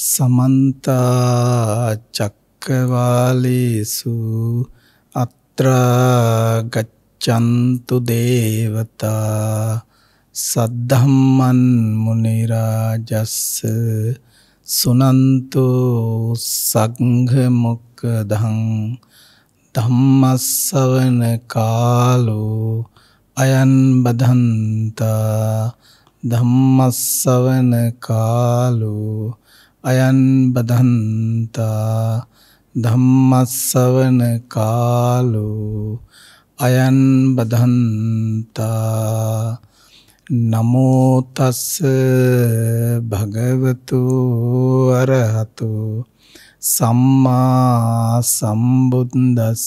සමන්තා චක්කවාලේසු අත්‍රා ගච්ඡන්තු දේවතා සද්ධම්මන් මුනි රාජස් සුනන්තු සංඝ මොක්කදං ධම්මස්සවන කාලෝ අයන් බදන්තා ධම්මස්සවන කාලෝ අයන් බදන්තා ධම්මස්සවන කාලෝ අයන් බදන්තා නමෝ තස් භගවතු අරහතු සම්මා සම්බුද්දස්ස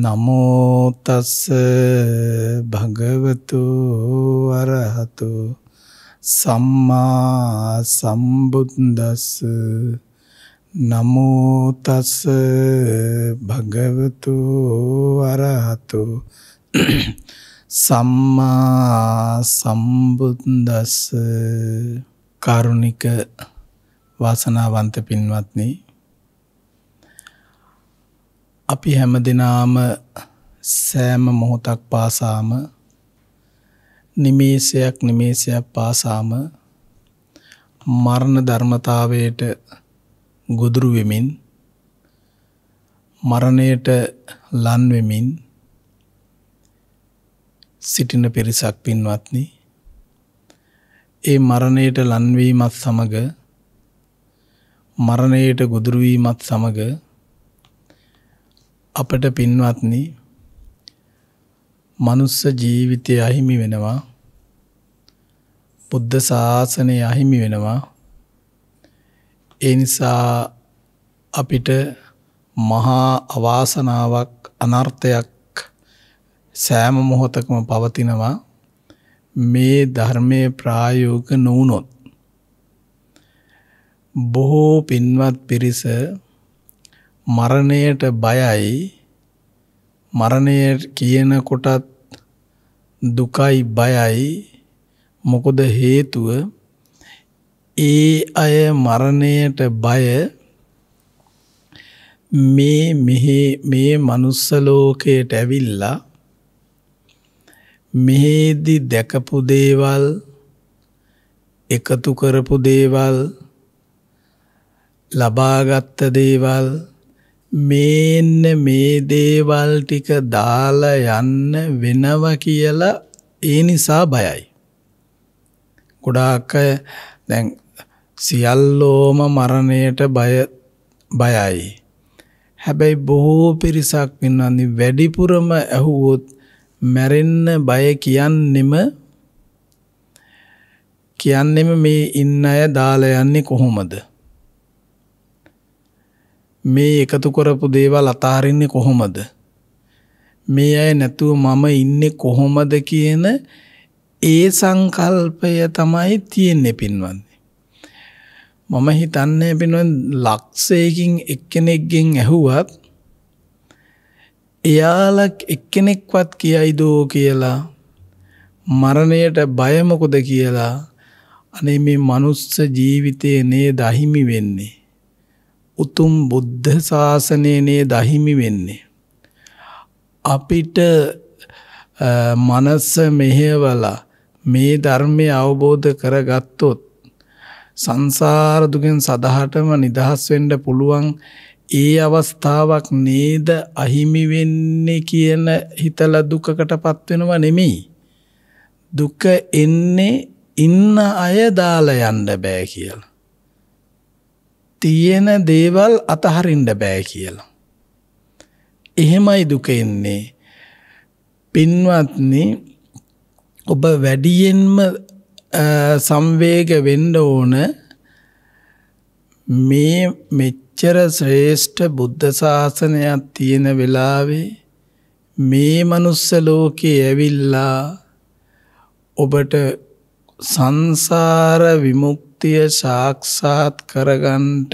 නමෝ තස් භගවතු අරහතු සම්මා සම්බුද්දස්ස නමෝ තස් භගවතු අරහතු සම්මා සම්බුද්දස්ස කාරුණික වාසනාවන්ත පින්වත්නි අපි හැමදෙනාම සෑම මොහොතක් පාසාම නිමේෂයක් නිමේෂයක් පාසාම මරණ ධර්මතාවයට ගොදුරු වෙමින් මරණයට ලන් වෙමින් සිටින පිරිසක් පින්වත්නි ඒ මරණයට ලන්වීමත් සමග මරණයට ගොදුරු වීමත් සමග අපට පින්වත්නි මනුස්ස ජීවිතය අහිමි වෙනවා බුද්ධ ශාසනය අහිමි වෙනවා ඒ නිසා අපිට මහා අවාසනාවක් අනර්ථයක් සෑම මොහොතකම පවතිනවා මේ ධර්මය ප්‍රායෝග නොවුණොත් බොහෝ පින්වත් පිරිස මරණයට බයයි මරණය කියන කොටත් දුකයි බයයි මොකද හේතුව ඒ අය මරණයට බය මේ මෙහි මේ මනුස්ස ලෝකයට ඇවිල්ලා මෙහෙදි දැකපු දේවල් එකතු කරපු දේවල් ලබාගත්ත දේවල් මේන්න මේ දේවල් ටික දාලා යන්න වෙනව කියලා ඒ නිසා බයයි. ගොඩාක් අය දැන් සියල්ලෝම මරණයට බය බයයි. හැබැයි බොහෝ පිරිසක් ඉන්නනි වැඩිපුරම ඇහුවොත් මැරෙන්න බය කියන්නෙම කියන්නෙම මේ ඉන්න අය දාලා යන්නේ කොහොමද? මේ එකතු කරපු දේවල් අතාරින්නේ කොහොමද? මේ අය නැතුව මම ඉන්නේ කොහොමද කියන ඒ සංකල්පය තමයි තියෙන්නේ පින්වන්ත. මම හිතන්නේ පින්වන් ලක්ෂයකින් එක්කෙනෙක්ගෙන් ඇහුවත් එයාලක් එක්කෙනෙක්වත් කියයි දෝ කියලා මරණයට බය මොකද කියලා අනේ මේ මනුස්ස ජීවිතේ නේ දහිමි වෙන්නේ උතුම් බුද්ධ ශාසනයේ නේ දහිමි වෙන්නේ අපිට මනස මෙහෙවලා මේ ධර්මය අවබෝධ කරගත්තොත් සංසාර දුකෙන් සදහටම නිදහස් වෙන්න පුළුවන් ඒ අවස්ථාවක් නේද අහිමි වෙන්නේ කියන හිතලා දුකකටපත් වෙනව නෙමෙයි දුක එන්නේ ඉන්න අය දාලා යන්න බෑ කියලා තියෙන දේවල් අතහරින්න බෑ කියලා එහෙමයි දුක එන්නේ පින්වත්නි ඔබ වැඩියෙන්ම සංවේග වෙන්න ඕන මේ මෙච්චර ශ්‍රේෂ්ඨ බුද්ධ ශාසනයක් තියෙන වෙලාවේ මේ මනුස්ස ලෝකේ ඇවිල්ලා ඔබට සංසාර විමුක්තිය සාක්ෂාත් කරගන්නට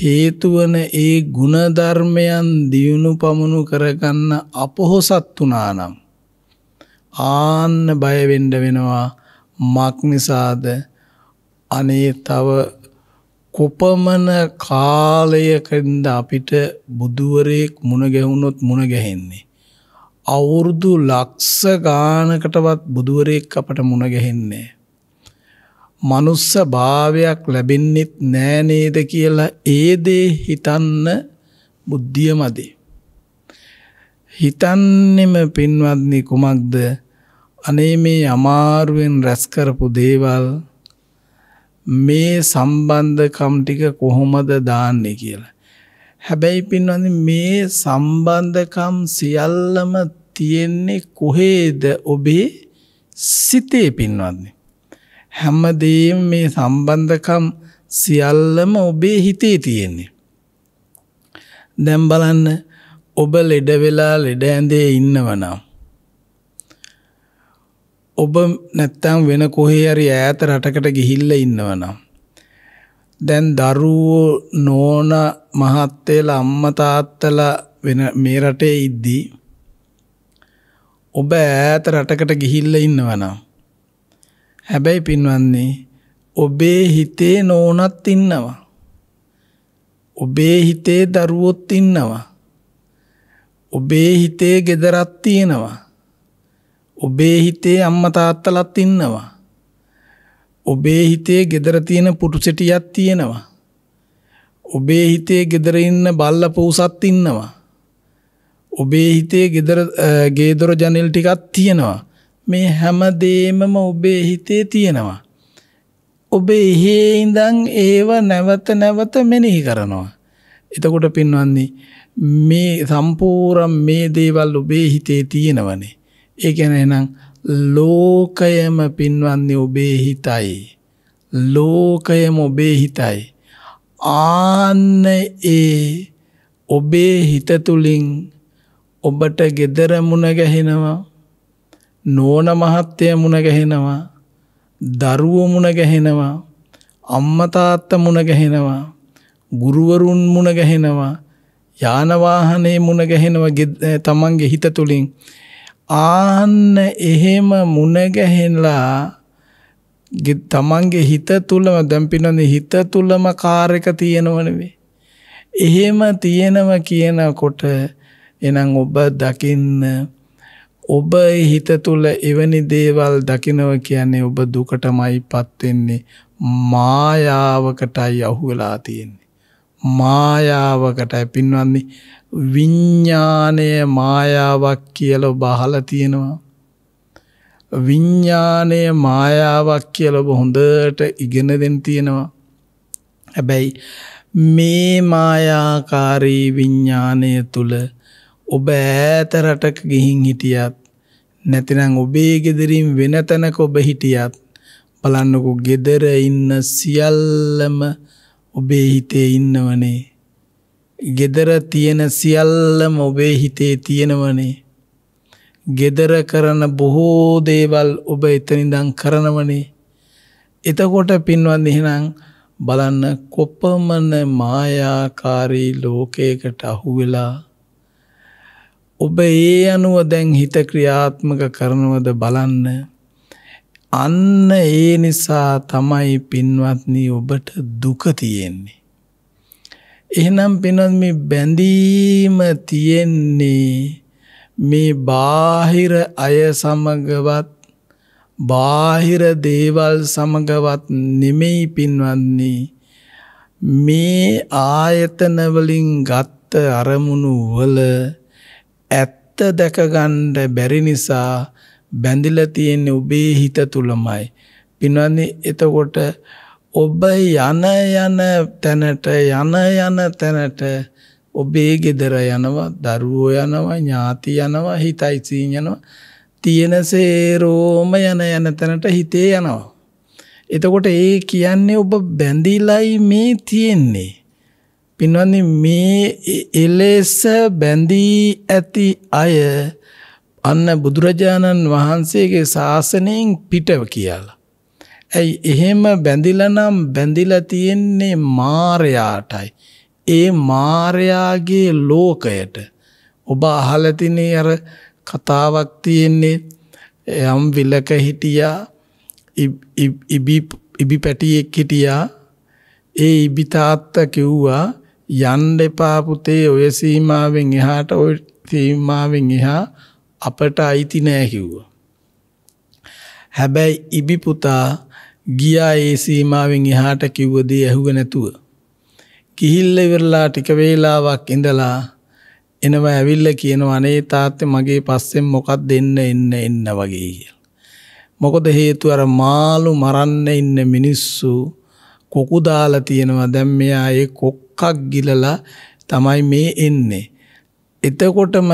හේතු වන ඒ ಗುಣධර්මයන් දියුණු පමුණු කරගන්න අපොහසත් වුණා නම් ආන්න බයවෙන්ඩ වෙනවා මක් නිසාද අනේ තව කොපමන කාලයකද අපිට බුදුවරයෙක් මුණගැහුණොත් මුණගැහෙන්නේ. අවුරුදු ලක්ස ගානකටවත් බුදුවරයෙක් අපට මුණගැහෙන්නේ. මනුස්ස භාවයක් ලැබෙන්නෙත් නෑනේද කියලා ඒදේ හිතන්න බුද්ධිය මදේ. හිතන්නෙම පින්වත්නි කුමක්ද අනේ මේ අමාරුවෙන් රැස් කරපු දේවල් මේ සම්බන්ධකම් ටික කොහොමද දාන්නේ කියලා. හැබැයි පින්වත්නි මේ සම්බන්ධකම් සියල්ලම තියෙන්නේ කොහේද ඔබේ සිතේ පින්වත්නි. හැමදේම මේ සම්බන්ධකම් සියල්ලම ඔබේ හිතේ තියෙන්නේ. දැන් බලන්න ඔබ ලෙඩවෙලා ලෙඩ ඇඳේ ඉන්නවනම්. ඔබ නැත්තම් වෙන කොහේ හරි ඈත රටකට ගිහිල්ල ඉන්නවනම්. දැන් දරුවෝ නෝන මහත්තේල අම්මා තාත්තලා වෙන මේ රටේ ඉද්දී ඔබ ඈත රටකට ගිහිල්ල ඉන්නවනම්. හැබැයි පින්වන්නේ ඔබේ හිතේ නෝනත් ඉන්නවා. ඔබේ හිතේ දරුවොත් ඉන්නවා. ඔබේ හිතේ gederක් තියෙනවා. ඔබේ හිතේ අම්මා තාත්තලත් ඉන්නවා. ඔබේ හිතේ gedera තියෙන පුටුසෙටියක් තියෙනවා. ඔබේ හිතේ gedera ඉන්න බල්ල පූසත් ඉන්නවා. ඔබේ හිතේ gedera ගේදොර ජනෙල් ටිකක් තියෙනවා. මේ හැම දෙෙමම ඔබේ හිතේ තියෙනවා. ඔබ එහෙ ඉඳන් ඒව නැවත නැවත මෙනෙහි කරනවා. එතකොට පින්වන්නේ මේ සම්පූර්ණ මේ දේවල් ඔබේ හිතේ තියෙනවනේ. ඒ කියන්නේ එහෙනම් ලෝකයම පින්වන්නේ ඔබේ හිතයි. ලෝකයම ඔබේ හිතයි. ආන්න ඒ ඔබේ හිත තුලින් ඔබට gedara මුණ ගැහෙනවා. නෝන මහත්තය මුණ ගැහෙනවා. දරුවෝ මුණ ගැහෙනවා. අම්මා තාත්තා මුණ ගැහෙනවා. ගුරුවරුන් මුණ ගැහෙනවා. යාන වාහනේ මුණ ගැහෙනවා තමන්ගේ හිත තුලින් ආන්න එහෙම මුණ ගැහෙනලා තමන්ගේ හිත තුලම දැන් පින්නනේ හිත තුලම කාර් එක තියෙනවනේ එහෙම තියෙනව කියනකොට එනම් ඔබ දකින්න ඔබ හිත තුල එවැනි දේවල් දකිනව කියන්නේ ඔබ දුකටමයිපත් වෙන්නේ මායාවකටයි අහු වෙලා තියෙන්නේ මායාවකටයි පින්වන්නේ විඤ්ඥානය මායාවක් කියල බහල තියෙනවා. විඤ්ඥානය මායාවක් කියල ඔබ හොඳට ඉගෙන දෙෙන් තියෙනවා. හැබැයි මේ මායාකාරී විඤ්ඥානය තුළ ඔබ ඈතරටක ගිහින් හිටියත් නැතිනම් ඔබේ ගෙදරින් වෙනතැනක ඔබ හිටියත් බලන්නකු ගෙදර ඉන්න සියල්ලම ඔබේ හිතේ ඉන්නවනේ. ගෙදර තියෙන සියල්ලම ඔබේ හිතේ තියෙනවනේ. ගෙදර කරන බොහෝ දේවල් ඔබ එතනිදං කරනවනේ. එතකොට පින්වන් එහෙනම් බලන්න කොපමණ මායාකාරී ලෝකයකට අහුවෙලා ඔබ ඒ අනුව දැන් හිත ක්‍රියාත්මක කරනවද බලන්න අන්න ඒ නිසා තමයි පින්වත්නි ඔබට දුක තියෙන්නේ. එහෙනම් පින්වත් මේ බැඳීම තියෙන්නේ මේ බාහිර අය සමගවත් බාහිර දේවල් සමගවත් නෙමෙයි පින්වන්නේ මේ ආයතන වලින් ගත්ත අරමුණු වල ඇත්ත දැක ගන්න බැරි නිසා බැඳිලා තියෙන්නේ ඔබේ හිත තුලමයි. පින්වත්නි එතකොට ඔබ යන යන තැනට යන යන තැනට ඔබේ ගෙදර යනවා දරුවෝ යනවා ඥාති යනවා හිතයි සීන් යනවා තියෙන සේරෝම යන යන තැනට හිතේ යනවා. එතකොට ඒ කියන්නේ ඔබ බැඳිලයි මේ තියෙන්නේ. පින්වත්නි මේ එලෙස බැඳී ඇති අය අන්න බුදුරජාණන් වහන්සේගේ ශාසනයෙන් පිටව කියලා. ඇයි එහෙම බැඳිලා නම් බැඳිලා තියෙන්නේ මායයාටයි. ඒ මායයාගේ ලෝකයට ඔබ අහලා තිනේ අර කතාවක් තියෙන්නේ යම් විලක හිටියා ඉබි ඉබි පැටියෙක් හිටියා ඒ ඉබි තාත්තා කිව්වා යන්න එපා පුතේ ඔය සීමාවෙන් එහාට ඔය සීමාවෙන් එහා අපට අයිති නෑ කිව්වා. හැබැයි ඉබි පුතා ගියා ඒ සීමාවෙන් එහාට කිව්ව දේ ඇහුව නැතුව. කිහිල්ල ඉවරලා ටික වේලාවක් ඉඳලා එනව ඇවිල්ලා කියනවා අනේ තාත්තේ මගේ පස්සෙන් මොකක් දෙන්න එන්න එන්න වගේ කියලා. මොකද හේතුව අර මාළු මරන්න ඉන්න මිනිස්සු කොකු දාලා තියෙනවා. දැන් මෙයා ඒ කොක්කක් ගිලලා තමයි මේ එන්නේ. එතකොටම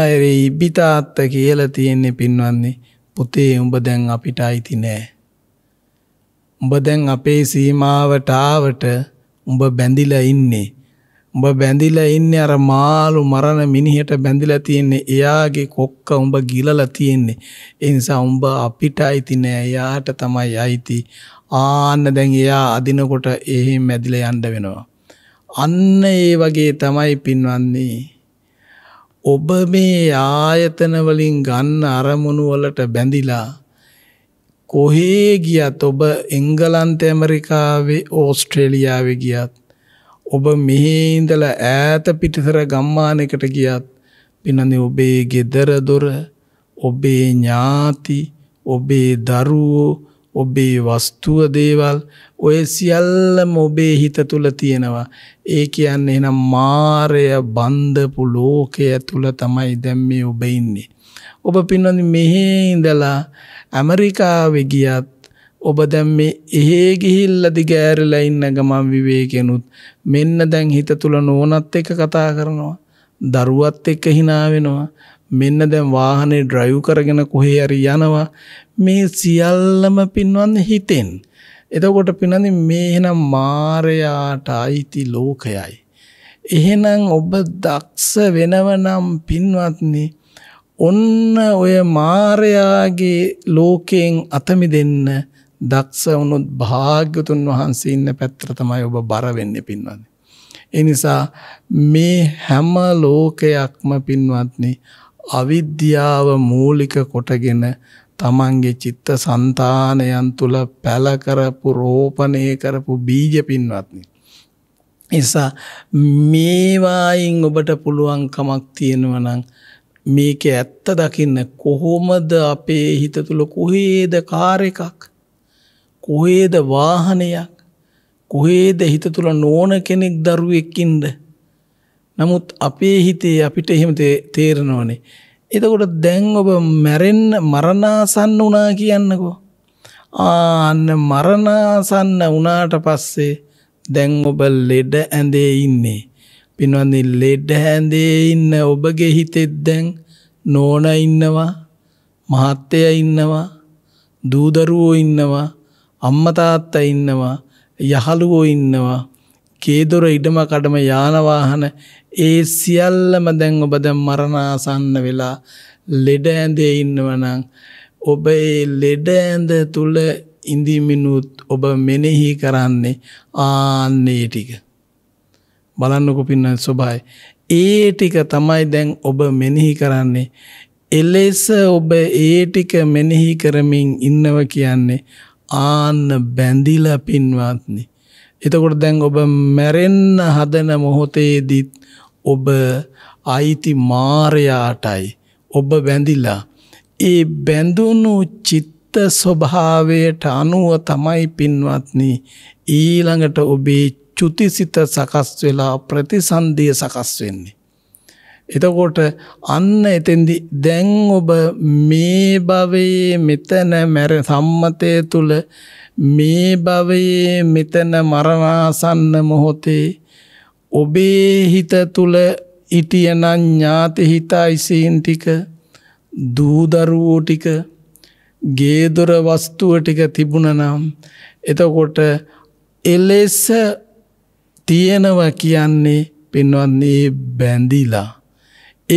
ඉබ්බිතාත්ත කියලා තියෙන්නේ පින්වන්නේ පුතේ උඹ දැන් අපිට අයිති නෑ. උඹ දැන් අපේ සීමාවට ආවට උඹ බැඳිලා ඉන්නේ. උඹ බැඳිලා ඉන්නේ අර මාළු මරණ මිනිහට බැඳිලා තියෙන්නේ. එයාගේ කොක්ක උඹ ගිලලා තියෙන්නේ. ඒ නිසා උඹ අපිට අයිති නෑ. එයාට තමයි අයිති. ආන්න දැන් එයා අදිනකොට එහෙම මැදිලා යන්න වෙනවා. අන්න ඒ වගේ තමයි පින්වන්නේ ඔබ මේ ආයතන වලින් ගන්න අරමුණු වලට බැඳිලා කොහේ ගියත් ඔබ එංගලන්තේ ඇමරිකාවේ ඕස්ට්‍රේලියාවේ ගියත් ඔබ මෙහි ඉඳලා ඈත පිටතර ගම්මානයකට ගියත් පින්නනේ ඔබේ ගෙදර දොර ඔබේ ඥාති ඔබේ දරුවෝ ඔබේ වස්තුව දේවල් ඔය සියල්ලම ඔබේ හිත තුල තියෙනවා. ඒ කියන්නේ එහෙනම් මාය බන්ධපු ලෝකය තුල තමයි දැන් මේ ඔබ ඉන්නේ. ඔබ පින්වන්දි මෙහි ඉඳලා ඇමරිකාවේ ගියත් ඔබ දැන් මේ එහෙ ගිහිල්ලා දිගෑරලා ඉන්න ගමන් විවේකෙනුත් මෙන්න දැන් හිත තුල නෝනත් එක්ක කතා කරනවා දරුවත් එක්ක hina වෙනවා මෙන්න දැන් වාහනේ ඩ්‍රයිව් කරගෙන කොහේ හරි යනවා මේ සියල්ලම පින්වන්නේ හිතෙන් එතකොට පින්නන්නේ මේ එහෙනම් මායයාට අයිති ලෝකයයි එහෙනම් ඔබ දක්ෂ වෙනව නම් පින්වත්නි ඔන්න ඔය මායයාගේ ලෝකයෙන් අත මිදෙන්න දක්ෂ වුණොත් භාග්‍යතුන් වහන්සේ ඉන්න පැත්තට තමයි ඔබ බර වෙන්නේ පින්වත්නි. ඒ නිසා මේ හැම ලෝකයක්ම පින්වත්නි අවිද්‍යාව මූලික කොටගෙන තමන්ගේ චිත්ත సంతානයන් තුල පැල කරපු රෝපණය කරපු බීජ පින්වත්නි. නිසා මේවායින් ඔබට පුළුවන්කමක් තියෙනවා නම් මේක ඇත්ත දකින්න කොහොමද අපේ හිත තුල කොහේද කාර් එකක් කොහේද වාහනයක් කොහේද හිත තුල නෝන කෙනෙක් දරුවෙක් ඉන්නේ නමුත් අපේ හිතේ අපිට එහෙම තේරෙනවනේ. එතකොට දැන් ඔබ මැරෙන්න මරණාසන්න වුණා කියන්නකෝ. ආන්න මරණාසන්න වුණාට පස්සේ දැන් ඔබ ලෙඩ ඇඳේ ඉන්නේ. පින්වන්දි ලෙඩ ඇඳේ ඉන්න ඔබගේ හිතෙත් දැන් නෝන ඉන්නවා, මහත්තයා ඉන්නවා, දූ දරුවෝ ඉන්නවා, අම්මා තාත්තා ඉන්නවා, යහළුවෝ ඉන්නවා, කේදොර ඉඩම කඩම යාන වාහන ඒ සියල්ලම දැන් ඔබ දැන් මරණාසන්න වෙලා ලෙඩ ඇඳේ ඉන්නවනම් ඔබ ඒ ලෙඩ ඇඳ තුල ඉඳිමිනුත් ඔබ මෙනෙහි කරන්නේ ආන්නේ ටික. බලන්නකො පින්න ස්වභාවය. ඒ ටික තමයි දැන් ඔබ මෙනෙහි කරන්නේ. එලෙස ඔබ ඒ ටික මෙනෙහි කරමින් ඉන්නව කියන්නේ ආන්න බැඳිලා පින්වත්නි. එතකොට දැන් ඔබ මැරෙන්න හදන මොහොතේදීත් ඔබ අයිති මාරයාටයි ඔබ බැඳිලා ඒ බැඳුණු චිත්ත ස්වභාවයට අනුව තමයි පින්වත්නි ඊළඟට ඔබේ චුතිසිත සකස් වෙලා ප්‍රතිසන්දිය සකස් වෙන්නේ එතකොට අන්න එතෙන්දි දැන් ඔබ මේ භවයේ මෙතන මැර සම්මතය තුල මේ භවයේ මෙතන මරණාසන්න මොහොතේ ඔබේ හිත තුළ ඉටියනං ඥාති හිතා ඉසීන් ටික දූදරුවෝ ටික ගේදොර වස්තුව ටික තිබුණ නම් එතකොට එලෙස තියෙනව කියන්නේ පෙන්වන්නේ බැඳිලා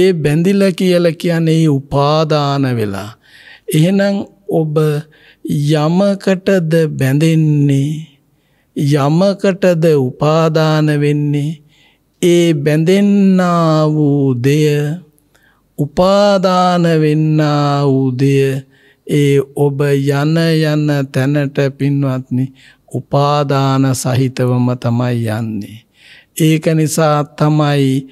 ඒ බැඳිල කියල කියන්නේ උපාදාන වෙලා. එහෙනම් ඔබ යමකටද බැඳෙන්නේ යමකටද උපාදාන වෙන්නේ ඒ බැඳෙන්නා වූ දෙය උපාදාන වෙන්නා වූ දෙය ඒ ඔබ යන යන තැනට පින්වත්නි උපාදාන සහිතවම තමයි යන්නේ. ඒක නිසා තමයි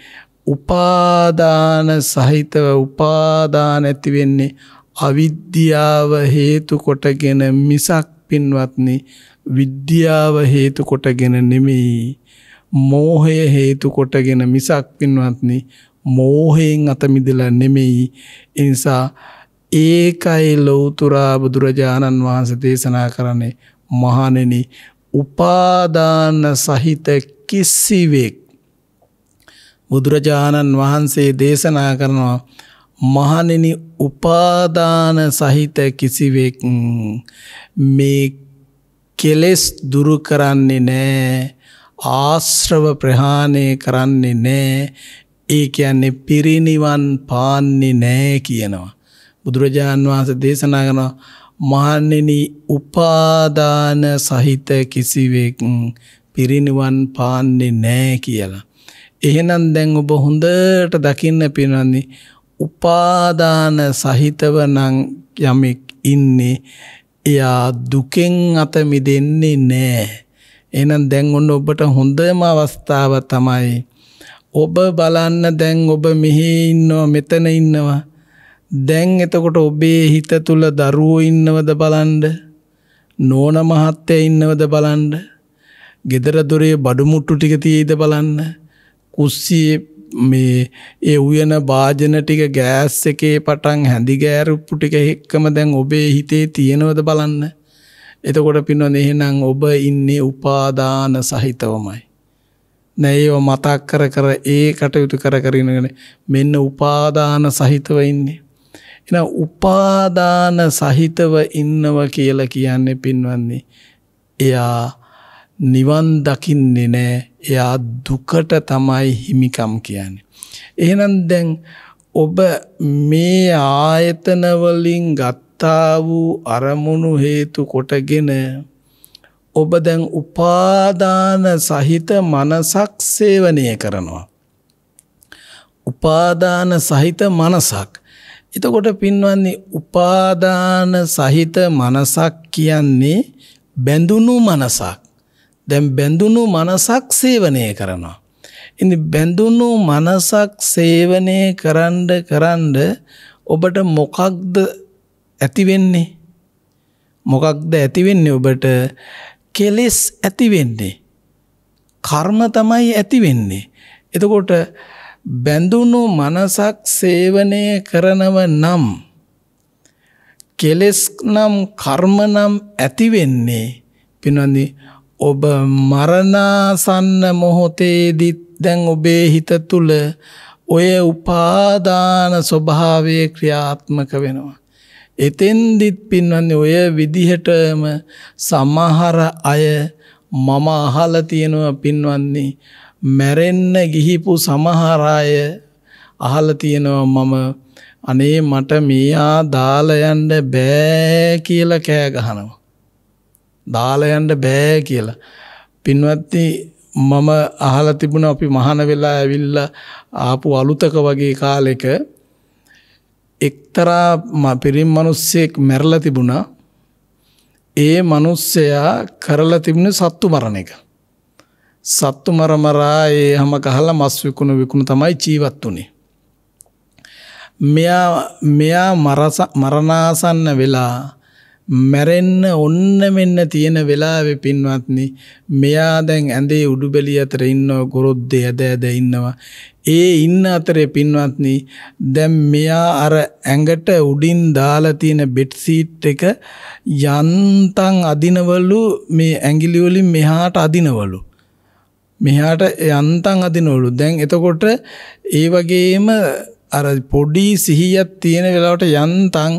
උපාදාන සහිතව උපාදාන ඇති වෙන්නේ අවිද්‍යාව හේතු කොටගෙන මිසක් පින්වත්නි විද්‍යාව හේතු කොටගෙන නෙමෙයි. මෝහය හේතු කොටගෙන මිසක් පින්වත්නි මෝහයෙන් අත මිදලා නෙමෙයි. ඒ නිසා ඒකයි ලෞතුරා බුදුරජාණන් වහන්සේ දේශනා කරන්නේ මහණෙනි උපාදාන සහිත කිසිවෙක් බුදුරජාණන් වහන්සේ දේශනා කරනවා මහණෙනි උපාදාන සහිත කිසිවෙක් මේ කෙලෙස් දුරු කරන්නේ නෑ ආශ්‍රව ප්‍රහාණය කරන්නේ නෑ ඒ කියන්නේ පිරිනිවන් පාන්නේ නෑ කියනවා. බුදුරජාන් වහන්සේ දේශනා කරන මහන්නේනි උපාදාන සහිත කිසිවෙක් පිරිනිවන් පාන්නේ නෑ කියලා. එහෙනම් දැන් ඔබ හොඳට දකින්න පිනන්නේ උපාදාන සහිතව නම් යමෙක් ඉන්නේ එයා දුකෙන් අත මිදෙන්නේ නෑ. එහෙනම් දැන් ඔන්න ඔබට හොඳම අවස්ථාව තමයි ඔබ බලන්න දැන් ඔබ මෙහි ඉන්නවා මෙතන ඉන්නවා දැන් එතකොට ඔබේ හිත තුල දරුවෝ ඉන්නවද බලන්න නෝන මහත්තයා ඉන්නවද බලන්න ගෙදර දොරේ බඩු මුට්ටු ටික තියෙයිද බලන්න කුස්සියේ මේ ඒ උයන වාජන ටික ගෑස් එකේ පටන් හැඳි ගෑරුප්පු ටික එක්කම දැන් ඔබේ හිතේ තියෙනවද බලන්න එතකොට පින්වන්ද එහෙනම් ඔබ ඉන්නේ උපාදාන සහිතවමයි. නෑ ඒව මතක් කර කර ඒ කටයුතු කර කර ඉන්නගෙන මෙන්න උපාදාන සහිතව ඉන්නේ. එහෙනම් උපාදාන සහිතව ඉන්නව කියලා කියන්නේ පින්වන්නේ එයා නිවන් දකින්නේ නෑ. එයා දුකට තමයි හිමිකම් කියන්නේ. එහෙනම් දැන් ඔබ මේ ආයතන වලින් ගත් තා වූ අරමුණු හේතු කොටගෙන ඔබ දැන් උපාදාන සහිත මනසක් සේවනය කරනවා. උපාදාන සහිත මනසක්. එතකොට පින්වන්නේ උපාදාන සහිත මනසක් කියන්නේ බැඳුණු මනසක්. දැන් බැඳුණු මනසක් සේවනය කරනවා. ඉතින් බැඳුණු මනසක් සේවනය කරන්න කරන්න ඔබට මොකක්ද ඇති වෙන්නේ මොකක්ද ඇති වෙන්නේ ඔබට කෙලෙස් ඇති වෙන්නේ කර්ම තමයි ඇති වෙන්නේ එතකොට බැඳුණු මනසක් සේවනය කරනව නම් කෙලෙස් නම් කර්ම නම් ඇති වෙන්නේ පිනවන්දි ඔබ මරණාසන්න මොහොතේදීත් දැන් ඔබේ හිත තුල ඔය උපාදාන ස්වභාවය ක්‍රියාත්මක වෙනවා එතෙන්දිත් පින්වන්නේ ඔය විදිහටම සමහර අය මම අහලා තියෙනවා පින්වන්නේ මැරෙන්න ගිහිපු සමහර අය අහලා තියෙනවා මම අනේ මට මෙයා දාලා යන්න බෑ කියලා කෑ ගහනවා. දාලා යන්න බෑ කියලා. පින්වත්නි මම අහලා තිබුණා අපි මහාන වෙලා ඇවිල්ලා ආපු අලුතක වගේ කාලෙක එක්තරා පිරිම් මිනිස්සෙක් මැරලා තිබුණා. ඒ මිනිස්සයා කරලා තිබුණ සත්තු මරණ එක. සත්තු මර මරා ඒ හැම කහලා මස් විකුණු විකුණු තමයි ජීවත් වුනේ. මෙයා මෙයා මරණාසන්න වෙලා මැරෙන්න ඔන්න මෙන්න තියෙන වෙලාවේ පින්වත්නි මෙයා දැන් ඇඳේ උඩුබෙලිය අතර ඉන්නව ගොරොද්දේ ඇද ඇද ඉන්නවා ඒ ඉන්න අතරේ පින්වත්නි දැන් මෙයා අර ඇඟට උඩින් දාලා තියෙන බෙඩ් සීට් එක යන්තම් අදිනවලු මේ ඇඟිලි වලින් මෙහාට අදිනවලු මෙහාට යන්තම් අදිනවලු දැන් එතකොට ඒ වගේම අර පොඩි සිහියක් තියෙන වෙලාවට යන්තම්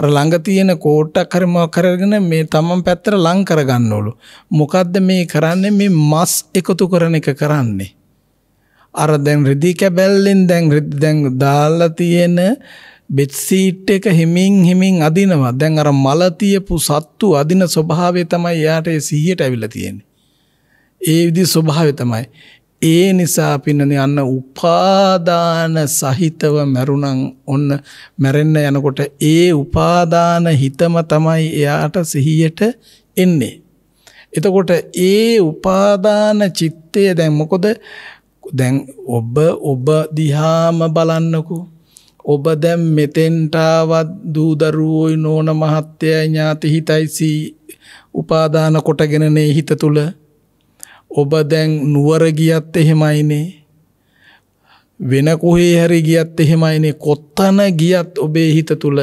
අර ළඟ තියෙන කෝට්ටක් හරි මොකක් කරගෙන මේ තමන් පැත්තට ලං කරගන්නවලු. මොකද්ද මේ කරන්නේ මේ මස් එකතු කරන එක කරන්නේ. අර දැන් රිදී කැබැල්ලෙන් දැන් දැන් දාලා තියෙන බෙඩ්සීට් එක හිමින් හිමින් අදිනවා. දැන් අර මල තියපු සත්තු අදින ස්වභාවය තමයි යාට ඒ සිහියට ඇවිල්ලා තියෙන්නේ. ඒ විදි ස්වභාවය තමයි. ඒ නිසා පින්නනේ අන්න උපාදාන සහිතව මරුණන් ඔන්න මැරෙන්න යනකොට ඒ උපාදාන හිතම තමයි එයාට සිහියට එන්නේ. එතකොට ඒ උපාදාන චිත්තය දැන් මොකද දැන් ඔබ ඔබ දිහාම බලන්නකෝ ඔබ දැන් මෙතෙන්ට ආවත් දූ දරුවෝයි නෝන මහත්තයයි ඥාති හිතයිසි උපාදාන කොටගෙනනේ හිත තුල ඔබ දැන් නුවර ගියත් එහෙමයිනේ වෙන කොහේ හරි ගියත් එහෙමයිනේ කොත්තන ගියත් ඔබේ හිත තුල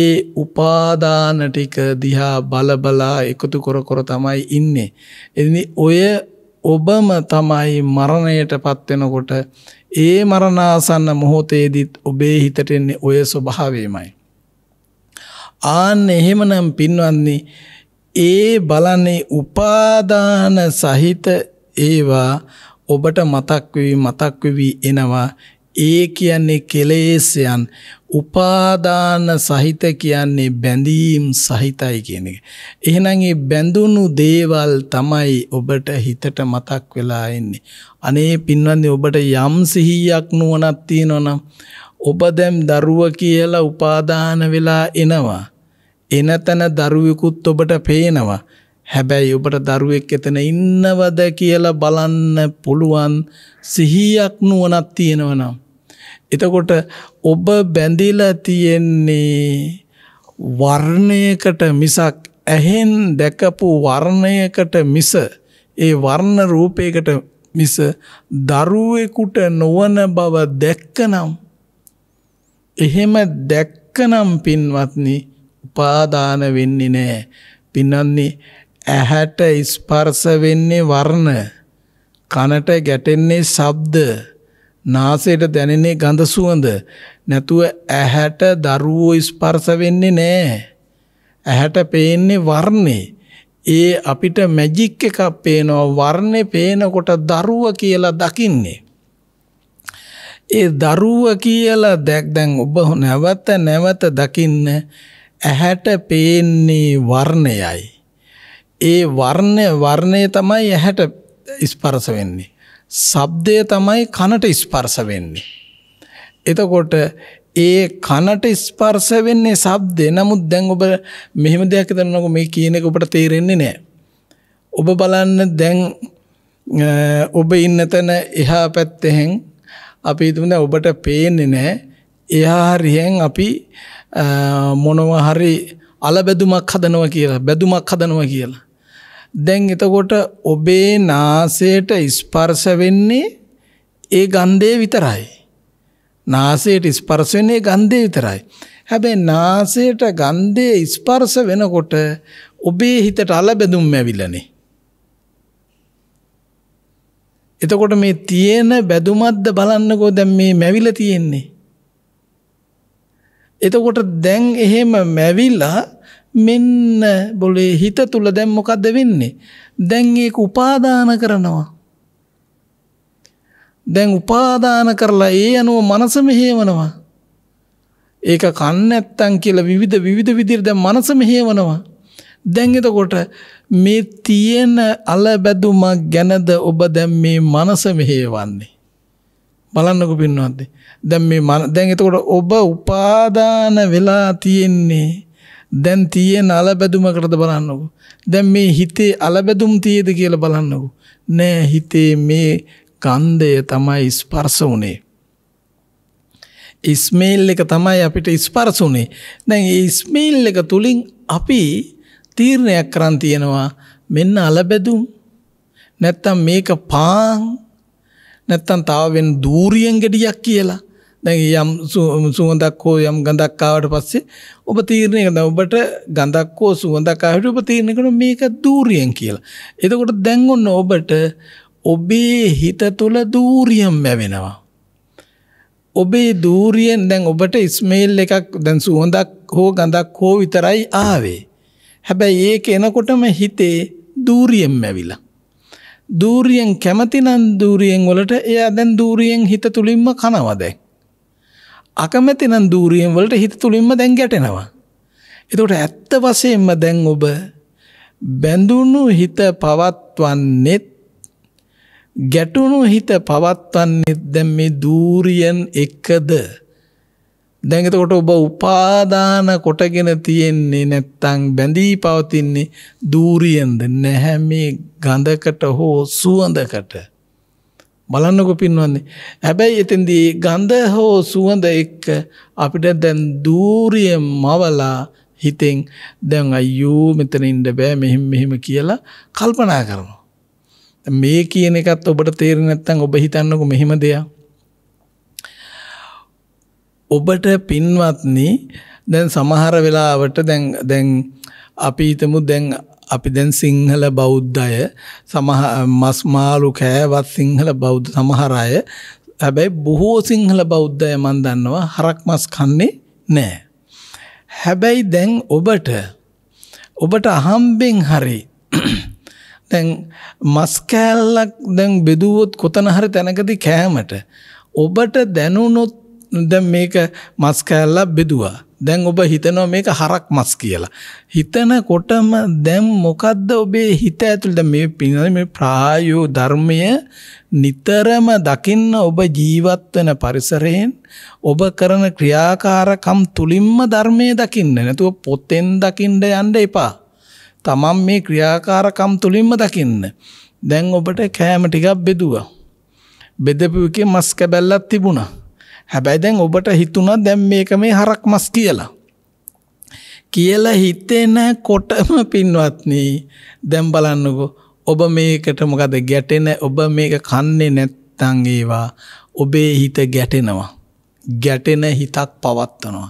ඒ උපාදාන ටික දිහා බලබලා එකතු කර කර තමයි ඉන්නේ. එනි ඔය ඔබම තමයි මරණයටපත් වෙනකොට ඒ මරණාසන්න මොහොතේදීත් ඔබේ හිතට එන්නේ ඔය ස්වභාවයමයි. ආන්න එහෙමනම් පින්වත්නි ඒ බලන්නේ උපාදාන සහිත ඒවා ඔබට මතක් වෙවි මතක් වෙවි එනවා ඒ කියන්නේ කෙලෙස්යන් උපාදාන සහිත කියන්නේ බැඳීම් සහිතයි කියන එක. එහෙනම් මේ බැඳුණු දේවල් තමයි ඔබට හිතට මතක් වෙලා එන්නේ. අනේ පින්වන්දි ඔබට යම් සිහියක් නුවණක් තියෙනවා ඔබ දැන් දරුව කියලා උපාදාන වෙලා එනවා. එනතන දරුවෙකුත් ඔබට පේනවා. හැබැයි ඔබට දරුවෙක් එතන ඉන්නවද කියලා බලන්න පුළුවන් සිහියක් නුවණක් තියෙනවනම්. එතකොට ඔබ බැඳිලා තියෙන්නේ වර්ණයකට මිසක් ඇහෙන් දැකපු වර්ණයකට මිස ඒ වර්ණ රූපයකට මිස දරුවෙකුට නොවන බව දැක්කනම් එහෙම දැක්කනම් පින්වත්නි උපාදාන වෙන්නේ නැහැ. පින්නන්නේ ඇහැට ස්පර්ශ වෙන්නේ වර්ණ, කනට ගැටෙන්නේ ශබ්ද, නාසයට දැනෙන්නේ ගඳ සුවඳ. නැතුව ඇහැට දරුවෝ ස්පර්ශ වෙන්නේ නැහැ. ඇහැට පේන්නේ වර්ණේ. ඒ අපිට මැජික් එකක් පේනවා වර්ණේ පේනකොට දරුව කියලා දකින්නේ. ඒ දරුව කියලා දැක් දැන් ඔබ නැවත නැවත දකින්න ඇහැට පේන්නේ වර්ණයයි. ඒ වර්ණය වර්ණය තමයි ඇහැට ස්පර්ශ වෙන්නේ. ශබ්දය තමයි කනට ස්පර්ශ වෙන්නේ. එතකොට ඒ කනට ස්පර්ශ වෙන්නේ ශබ්දේ. නමුත් දැන් ඔබ මෙහෙම දෙයක් හිතනකොට මේ කියන එක ඔබට තේරෙන්නේ නැහැ. ඔබ බලන්න දැන් ඔබ ඉන්න තැන එහා පැත්තෙන් අපි හිතමු දැන් ඔබට පේන්නේ නැහැ එහා හරියෙන් අපි මොනව හරි අලබැදුමක් හදනවා කියලා බැදුමක් හදනවා කියලා. දැන් එතකොට ඔබේ නාසයට ස්පර්ශ වෙන්නේ ඒ ගන්ධය විතරයි. නාසයට ස්පර්ශ වෙන්නේ ගන්ධය විතරයි. හැබැයි නාසයට ගන්ධය ස්පර්ශ වෙනකොට ඔබේ හිතට අලබැදුම් ඇවිලනේ. එතකොට මේ තියෙන බැදුමක්ද බලන්නකෝ දැන් මේ මැවිලා තියෙන්නේ. එතකොට දැන් එහෙම මැවිලා මෙන්න බොලේ හිත තුල දැන් මොකක්ද වෙන්නේ? දැන් ඒක උපාදාන කරනවා. දැන් උපාදාන කරලා ඒ අනුව මනස මෙහෙවනවා. ඒක කන්න නැත්තම් කියලා විවිධ විවිධ විදිහට දැන් මනස මෙහෙවනවා. දැන් එතකොට මේ තියෙන අලබැදුමක් ගැනද ඔබ දැන් මේ මනස මෙහෙවන්නේ. බලන්නකො පින්නවත්ද දැන් මේ මන දැන් එතකොට ඔබ උපාදාන වෙලා තියෙන්නේ දැන් තියෙන අලබැදුමකටද බලන්නකො දැන් මේ හිතේ අලබැදුම් තියේද කියලා බලන්නකො නෑ හිතේ මේ ගන්ධය තමයි ස්පර්ශ උනේ ඉස්මේල් එක තමයි අපිට ස්පර්ශ උනේ දැන් ඒ ස්මේල් එක තුලින් අපි තීරණයක් කරන් තියෙනවා මෙන්න අලබැදුම් නැත්තම් මේක පාන් නැත්තන් තාවෙන් දූරියෙන් ගෙඩියක් කියලා දැන් යම් සුවඳක් හෝ යම් ගඳක් ආවට පස්සේ ඔබ තීරණය කරනවා ඔබට ගඳක් හෝ සුවඳක් ආවට ඔබ තීරණය කරනවා මේක දූරියෙන් කියලා. එතකොට දැන් ඔන්න ඔබට ඔබේ හිත තුළ දූරියම් ලැබෙනවා. ඔබේ දූරියෙන් දැන් ඔබට ස්මේල් එකක් දැන් සුවඳක් හෝ ගඳක් හෝ විතරයි ආවේ. හැබැයි ඒක එනකොටම හිතේ දූරියම් ලැබිලා දූරියෙන් කැමතිනම් දූරියෙන් වලට එයා දැන් දූරියෙන් හිත තුලින්ම කනවා දැන්. අකමැතිනම් දූරියෙන් වලට හිත තුලින්ම දැන් ගැටෙනවා. එතකොට ඇත්ත වශයෙන්ම දැන් ඔබ බැඳුණු හිත පවත්වන්නේත් ගැටුණු හිත පවත්වන්නේත් දැන් මේ දූරියෙන් එකද දැන් එතකොට ඔබ උපාදාන කොටගෙන තියෙන්නේ නැත්තම් බැඳී පවතින්නේ දූරියෙන්ද නැහැ මේ ගඳකට හෝ සුවඳකට බලන්නකො පින්වන්නේ හැබැයි එතෙන්දී ගඳ හෝ සුවඳ එක්ක අපිට දැන් දූරිය මවලා හිතෙන් දැන් අයියෝ මෙතන ඉන්න බෑ මෙහෙම මෙහෙම කියලා කල්පනා කරනවා මේ කියන එකත් ඔබට තේරෙන්නේ නැත්නම් ඔබ හිතන්නකො මෙහෙම දෙයක් ඔබට පින්වත්නි දැන් සමහර වෙලාවට දැන් දැන් අපි හිතමු දැන් අපි දැන් සිංහල බෞද්ධය සමහ මස් මාළු කෑවත් සිංහල බෞද්ධ සමහර අය හැබැයි බොහෝ සිංහල බෞද්ධය මන් දන්නවා හරක් මස් කන්නේ නෑ හැබැයි දැන් ඔබට ඔබට අහම්බෙන් හරි දැන් මස් කෑල්ලක් දැන් බෙදුවොත් කොතන හරි තැනකදී කෑමට ඔබට දැනුනොත් දැන් මේක මස් කෑල්ලක් බෙදුවා. දැන් ඔබ හිතනවා මේක හරක් මස් කියලා. හිතනකොටම දැන් මොකද්ද ඔබේ හිත ඇතුළේ දැන් මේ පින්වල මේ ප්‍රායෝ ධර්මය නිතරම දකින්න ඔබ ජීවත් වෙන පරිසරයෙන් ඔබ කරන ක්‍රියාකාරකම් තුලින්ම ධර්මයේ දකින්න. නැතුව පොතෙන් දකින්න යන්න එපා. තමන් මේ ක්‍රියාකාරකම් තුලින්ම දකින්න. දැන් ඔබට කෑම ටිකක් බෙදුවා. බෙදපු එකේ මස් කැබැල්ලක් තිබුණා. හැබැයි දැන් ඔබට හිතුණා දැන් මේක මේ හරක් මස් කියලා. කියලා හිතෙනකොටම පින්වත්නි දැන් බලන්නකෝ ඔබ මේකට මොකද ගැටෙන ඔබ මේක කන්නේ නැත්තම් ඒවා ඔබේ හිත ගැටෙනවා. ගැටෙන හිතක් පවත්වනවා.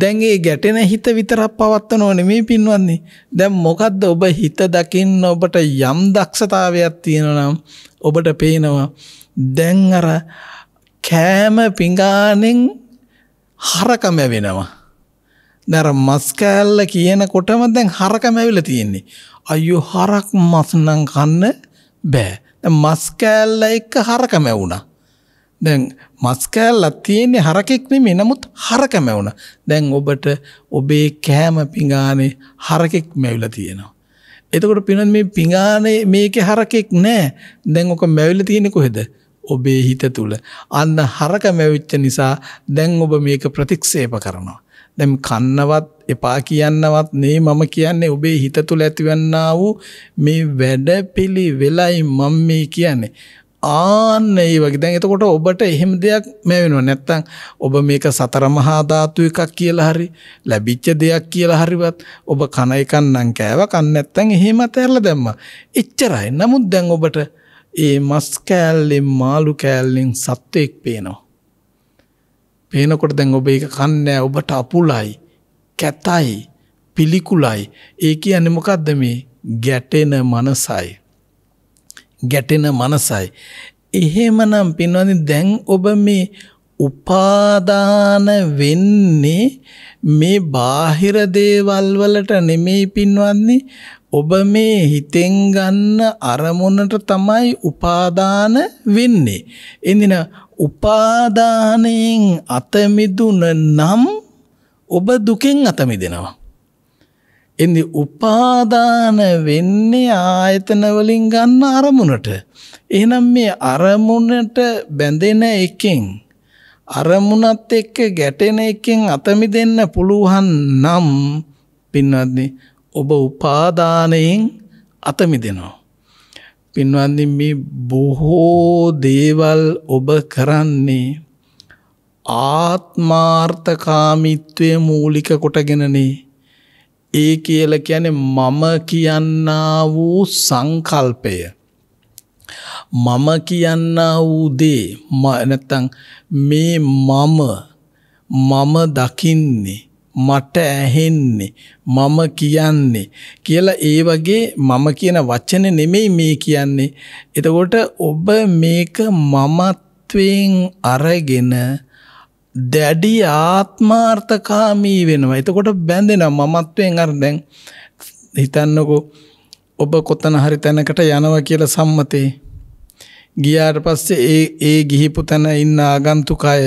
දැන් ඒ ගැටෙන හිත විතරක් පවත්වනව නෙමෙයි පින්වත්නි. දැන් මොකද්ද ඔබ හිත දකින්න ඔබට යම් දක්ෂතාවයක් තියෙනවා නම් ඔබට පේනවා දැන් අර කෑම පිඟානෙන් හරකම වෙනවා. දැර මස් කෑල්ල කියනකොටම දැන් හරකම ඇවිල්ලා තියෙන්නේ. අයියෝ හරක් මස් නම් කන්න බෑ. දැන් මස් කෑල්ල එක්ක හරකම වුණා. දැන් මස් කෑල්ලක් තියෙන්නේ හරකෙක් නෙමෙයි නමුත් හරකම වුණා. දැන් ඔබට ඔබේ කෑම පිඟානේ හරකෙක් මැවිලා තියෙනවා. එතකොට පිනොත් මේ පිඟානේ මේකේ හරකෙක් නෑ. දැන් ඔක මැවිලා තියෙන්නේ කොහෙද? ඔබේ හිත තුල. අන්න හරක මැවිච්ච නිසා දැන් ඔබ මේක ප්‍රතික්ෂේප කරනවා. දැන් කන්නවත් එපා කියන්නවත් නේ මම කියන්නේ ඔබේ හිත තුල ඇතිවන්නා වූ මේ වැඩපිළිවෙලයි මම මේ කියන්නේ. ආන්න ඒ වගේ දැන් එතකොට ඔබට එහෙම දෙයක් මැවෙනවා නැත්තම් ඔබ මේක සතර මහා ධාතු එකක් කියලා හරි ලැබිච්ච දෙයක් කියලා හරිවත් ඔබ කන එකක් නම් කෑවා කන්න නැත්තම් එහෙම අතහැරලා දැම්මා. එච්චරයි. නමුත් දැන් ඔබට ඒ මස් කෑල්ලෙන් මාළු කෑල්ලෙන් සත්වයෙක් පේනවා. පේනකොට දැන් ඔබ ඒක කන්නේ ඔබට අපුලයි, කැතයි, පිළිකුලයි. ඒ කියන්නේ මොකද්ද මේ ගැටෙන මනසයි. ගැටෙන මනසයි. එහෙමනම් පින්වදින් දැන් ඔබ මේ උපාදාන වෙන්නේ මේ බාහිර දේවල් වලට නෙමෙයි පින්වන්නේ ඔබ මේ හිතෙන් ගන්න අරමුණට තමයි උපාදාන වෙන්නේ. එඳින උපාදානයෙන් අත මිදුන නම් ඔබ දුකෙන් අත මිදෙනවා. එනි උපාදාන වෙන්නේ ආයතන වලින් ගන්න අරමුණට. එහෙනම් මේ අරමුණට බැඳෙන එකෙන් අරමුණත් එක්ක ගැටෙන එකෙන් අත මිදෙන්න පුළුවන් නම් පින්වත්නි ඔබ උපාදානයෙන් අතමිදෙනවා. පින්වන්දි මේ බොහෝ දේවල් ඔබ කරන්නේ ආත්මාර්ථකාමීත්වය මූලික කොටගෙනනේ ඒ කියල කියන්නේ මම කියන්නා වූ සංකල්පය මම කියන්නා වූ දේ නැත්තම් මේ මම මම දකින්නේ මට ඇහෙන්නේ මම කියන්නේ කියලා ඒ වගේ මම කියන වචන නෙමෙයි මේ කියන්නේ. එතකොට ඔබ මේක මමත්වයෙන් අරගෙන දැඩි ආත්මාර්ථකාමී වෙනවා. එතකොට බැඳෙනවා මමත්වයෙන් අර දැන් හිතන්නකෝ ඔබ කොතන හරි තැනකට යනවා කියලා සම්මතේ ගියාට පස්සේ ඒ ඒ ගිහිපු තැන ඉන්න ආගන්තුකය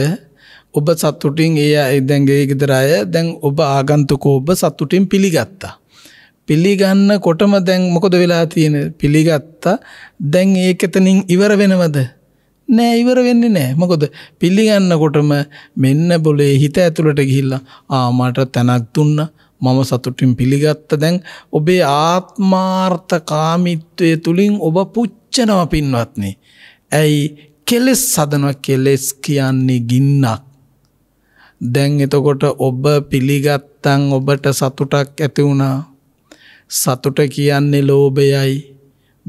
ඔබ සත්තුටින් ඒ දැන්ගේ ගෙදරාය දැන් ඔබ ආගන්තුකෝ ඔබ සත්තුටින් පිළිගත්තා. පිළිගන්න කොටම දැන් මොකද වෙලා තියෙන පිළිගත්තා දැන් ඒක එතනින් ඉවර වෙනවද නෑ ඉවර වෙන්නේ නෑ මොකද පිළිගන්න කොටම මෙන්න බොලේ හිත ඇතුළට ගිහිල්ලා ආ මට තැනක් දුන්න මම සතුටින් පිළිගත්ත දැන් ඔබේ ආත්මාර්ථකාමීත්වය තුලින් ඔබ පුච්චනවා පින්වත්නි ඇයි කෙලෙස් සදනවා කෙලෙස් කියන්නේ ගින්නක් දැන් එතකොට ඔබ පිළිගත්තන් ඔබට සතුටක් ඇති වුණා සතුට කියන්නේ ලෝභයයි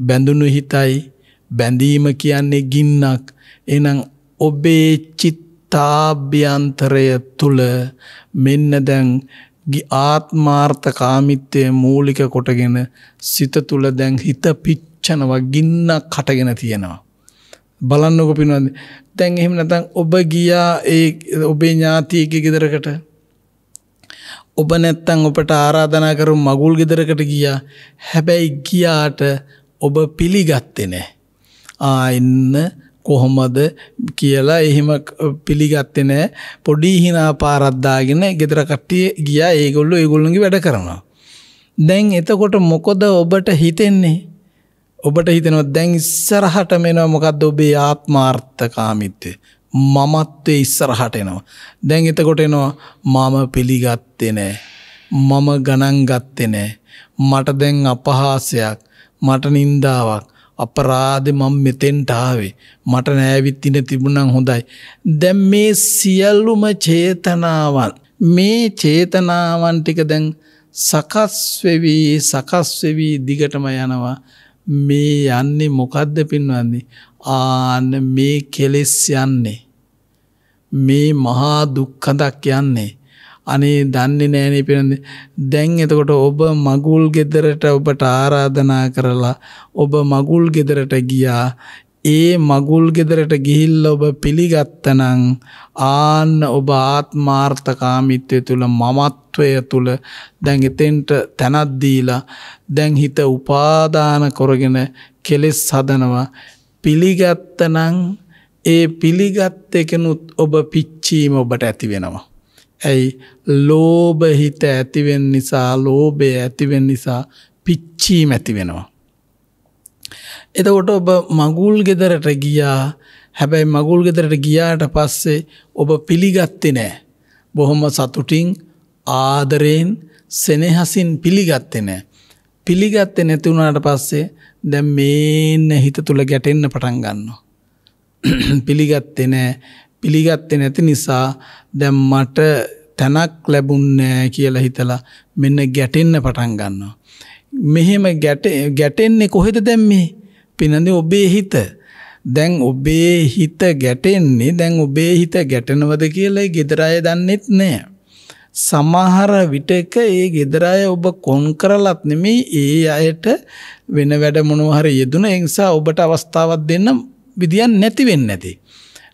බැඳුණු හිතයි බැඳීම කියන්නේ ගින්නක් එනම් ඔබේ චිත්තාභ්‍යන්තරය තුල මෙන්න දැන් ආත්මාර්ථකාමිත්වය මූලික කොටගෙන සිත තුල දැන් හිත පිච්චනවා ගින්නක් කටගෙන තියෙනවා බලන්නක පිනවද දැන් එහෙම නැතන් ඔබ ගියා ඒ ඔබේ ඥාතියක ගෙදරකට ඔබ නැත්තං ඔපට ආරාධනා කරු මගුල් ගෙදරකට ගියා හැබැයි ගියාට ඔබ පිළිගත්තේ නෑ ආන්න කොහොමද කියලා එහෙම පිළිගත්තේ නෑ පොඩි හිනා පාරද්දාගෙන ගෙදර කට්ටිය ගියා ඒගොල්ලෝ ඒගොල්ලන්ගේ වැඩ කරනවා දැන් එතකොට මොකද ඔබට හිතෙන්නේ ඔබට හිතෙනවා දැන් ඉස්සරහට මෙනවා මොකද්ද ඔබේ ආත්මාර්ථකාමීත්වය මමත්වයේ ඉස්සරහට එනවා දැන් එතකොට එනවා මම පිළිගත්තේ නැහැ මම ගණන් ගත්තේ නැහැ මට දැන් අපහාසයක් මට නින්දාවක් අපරාධ මම මෙතෙන්ට ආවේ මට නෑවිත් ඉඳ තිබුණනම් හොඳයි දැන් මේ සියලුම චේතනාවන් මේ චේතනාවන් ටික දැන් සකස් වෙවි සකස් වෙවි දිගටම යනවා මේ යන්නේ මොකක්ද පින්වන්නේ ආන්න මේ කෙලෙස් යන්නේ මේ මහා දුක්කඳක් යන්නේ අනේ දන්නේ නෑනේ පිරඳ දැන් එතකොට ඔබ මගුල් ගෙදරට ඔබට ආරාධනා කරලා ඔබ මගුල් ගෙදරට ගියා ඒ මගුල් ගෙදරට ගිහිල්ල ඔබ පිළිගත්තනං ආන්න ඔබ ආත්මාර්ථකාමිත්වය තුළ මමත්වය තුළ දැන් එතෙන්ට තැනත්දීලා දැන් හිත උපාදාන කොරගෙන කෙලෙස් හදනවා පිළිගත්තනං ඒ පිළිගත් එකනුත් ඔබ පිච්චීම ඔබට ඇති වෙනවා. ඇයි ලෝභහිත ඇතිවෙන් නිසා ලෝභය ඇතිවෙන් නිසා පිච්චීම ඇති වෙනවා. එතකොට ඔබ මගුල් ගෙදරට ගියා හැබැයි මගුල් ගෙදරට ගියාට පස්සේ ඔබ පිළිගත්තෙ නෑ. බොහොම සතුටින් ආදරයෙන් සෙනෙහසින් පිළිගත්තෙ නෑ. පිළිගත්තෙ නැතිවුණට පස්සේ දැම් මේන්න හිත තුළ ගැටෙන්න පටන් ගන්න. පිළිගත්තෙ නෑ පිළිගත්තෙ නැති නිසා දැම් මට තැනක් ලැබුන්නෑ කියලා හිතලා මෙන්න ගැටෙන්න පටන් ගන්නවා. මෙහෙම ගැටෙන්නේ කොහෙද දැම්මේ පිනදී ඔබේ හිත දැන් ඔබේ හිත ගැටෙන්නේ දැන් ඔබේ හිත ගැටෙනවද කියලා ගෙදර අය දන්නෙත් නෑ. සමහර විටක ඒ ගෙදර අය ඔබ කොන් කරලත් නෙමෙයි ඒ අයට වෙන වැඩ මොනවා හරි යෙදුන ඒ නිසා ඔබට අවස්ථාවක් දෙන්න විදියක් නැති වෙන්නේ නැති.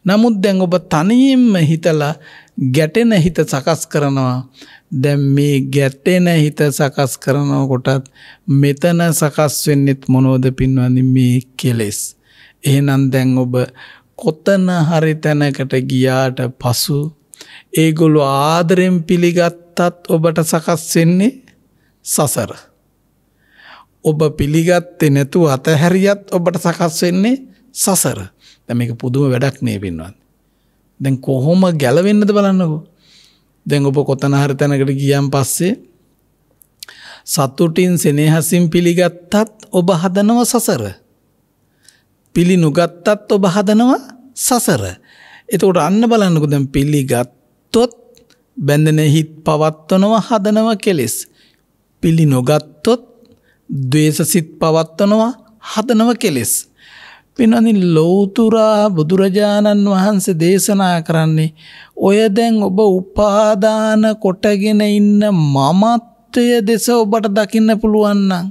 නමුත් දැන් ඔබ තනියෙන්ම හිතලා ගැටෙන හිත සකස් කරනවා දැන් මේ ගැටෙන හිත සකස් කරනකොටත් මෙතන සකස් වෙන්නෙත් මොනෝද පින්වන්දි මේ කෙලෙස්. එහෙනම් දැන් ඔබ කොතන හරි තැනකට ගියාට පසු ඒගොලු ආදරෙන් පිළිගත්තත් ඔබට සකස් වෙන්නේ සසර. ඔබ පිළිගත්තේ නැතුව අතහැරියත් ඔබට සකස් වෙන්නේ සසර. දැන් මේක පුදුම වැඩක් නේ පින්වත්. දැන් කොහොම ගැලවෙන්නද බලන්නකෝ. දැන් ඔබ කොතනහර තැනකට ගියන් පස්සේ සතුටින් සෙනෙහසින් පිළිගත්තත් ඔබ හදනව සසර. පිළි නුගත්තත් ඔබ හදනව සසර. එතකොට අන්න බලන්නකු දැන් පිළිගත්තොත් බැඳෙන හිත් පවත්වනව හදනව කෙලෙස්. පිළි නොගත්තොත් ද්වේෂසිත පවත්වනවා හදනව කෙලෙස්. පිනනි ලෞතුරා බුදුරජාණන් වහන්සේ දේශනා කරන්නේ ඔය දැන් ඔබ උපාදාන කොටගෙන ඉන්න මමත්වය දෙස ඔබට දකින්න පුළුවන් නම්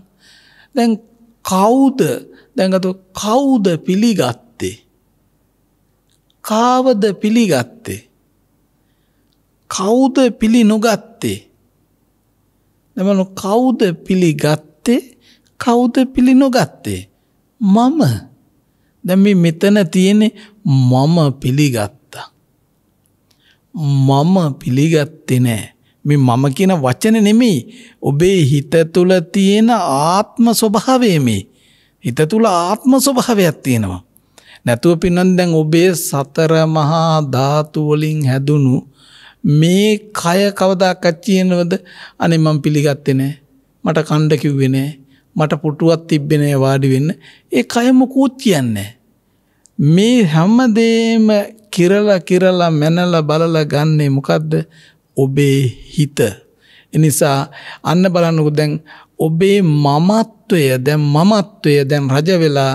දැන් කවුද දැන් අතෝ කවුද පිළිගත්තේ කාවද පිළිගත්තේ කවුද පිළි නොගත්තේ දැන් කවුද පිළිගත්තේ කවුද පිළි නොගත්තේ මම දැන් මේ මෙතන තියෙන්නේ මම පිළිගත්තා. මම පිළිගත්තේ නෑ. මේ මම කියන වචන නෙමෙයි. ඔබේ හිත තුල තියෙන ආත්ම ස්වභාවය මේ. හිත තුල ආත්ම ස්වභාවයක් තියෙනවා. නැතුව පින්නන් දැන් ඔබේ සතර මහා ධාතු වලින් හැදුණු මේ කය කවදාකවත් කියනවද අනේ මම පිළිගත්තේ නෑ මට කණ්ඩ කිව්වේ නෑ මට පුටුවක් තිබ්බේ නෑ වාඩි වෙන්න ඒ කය මොකුත් කියන්නේ මේ හැමදේම කිරලා කිරලා මැනලා බලලා ගන්නේ මොකද්ද? ඔබේ හිත. එනිසා අන්න බලන්නකෝ දැන් ඔබේ මමත්වය දැන් මමත්වය දැන් රජ වෙලා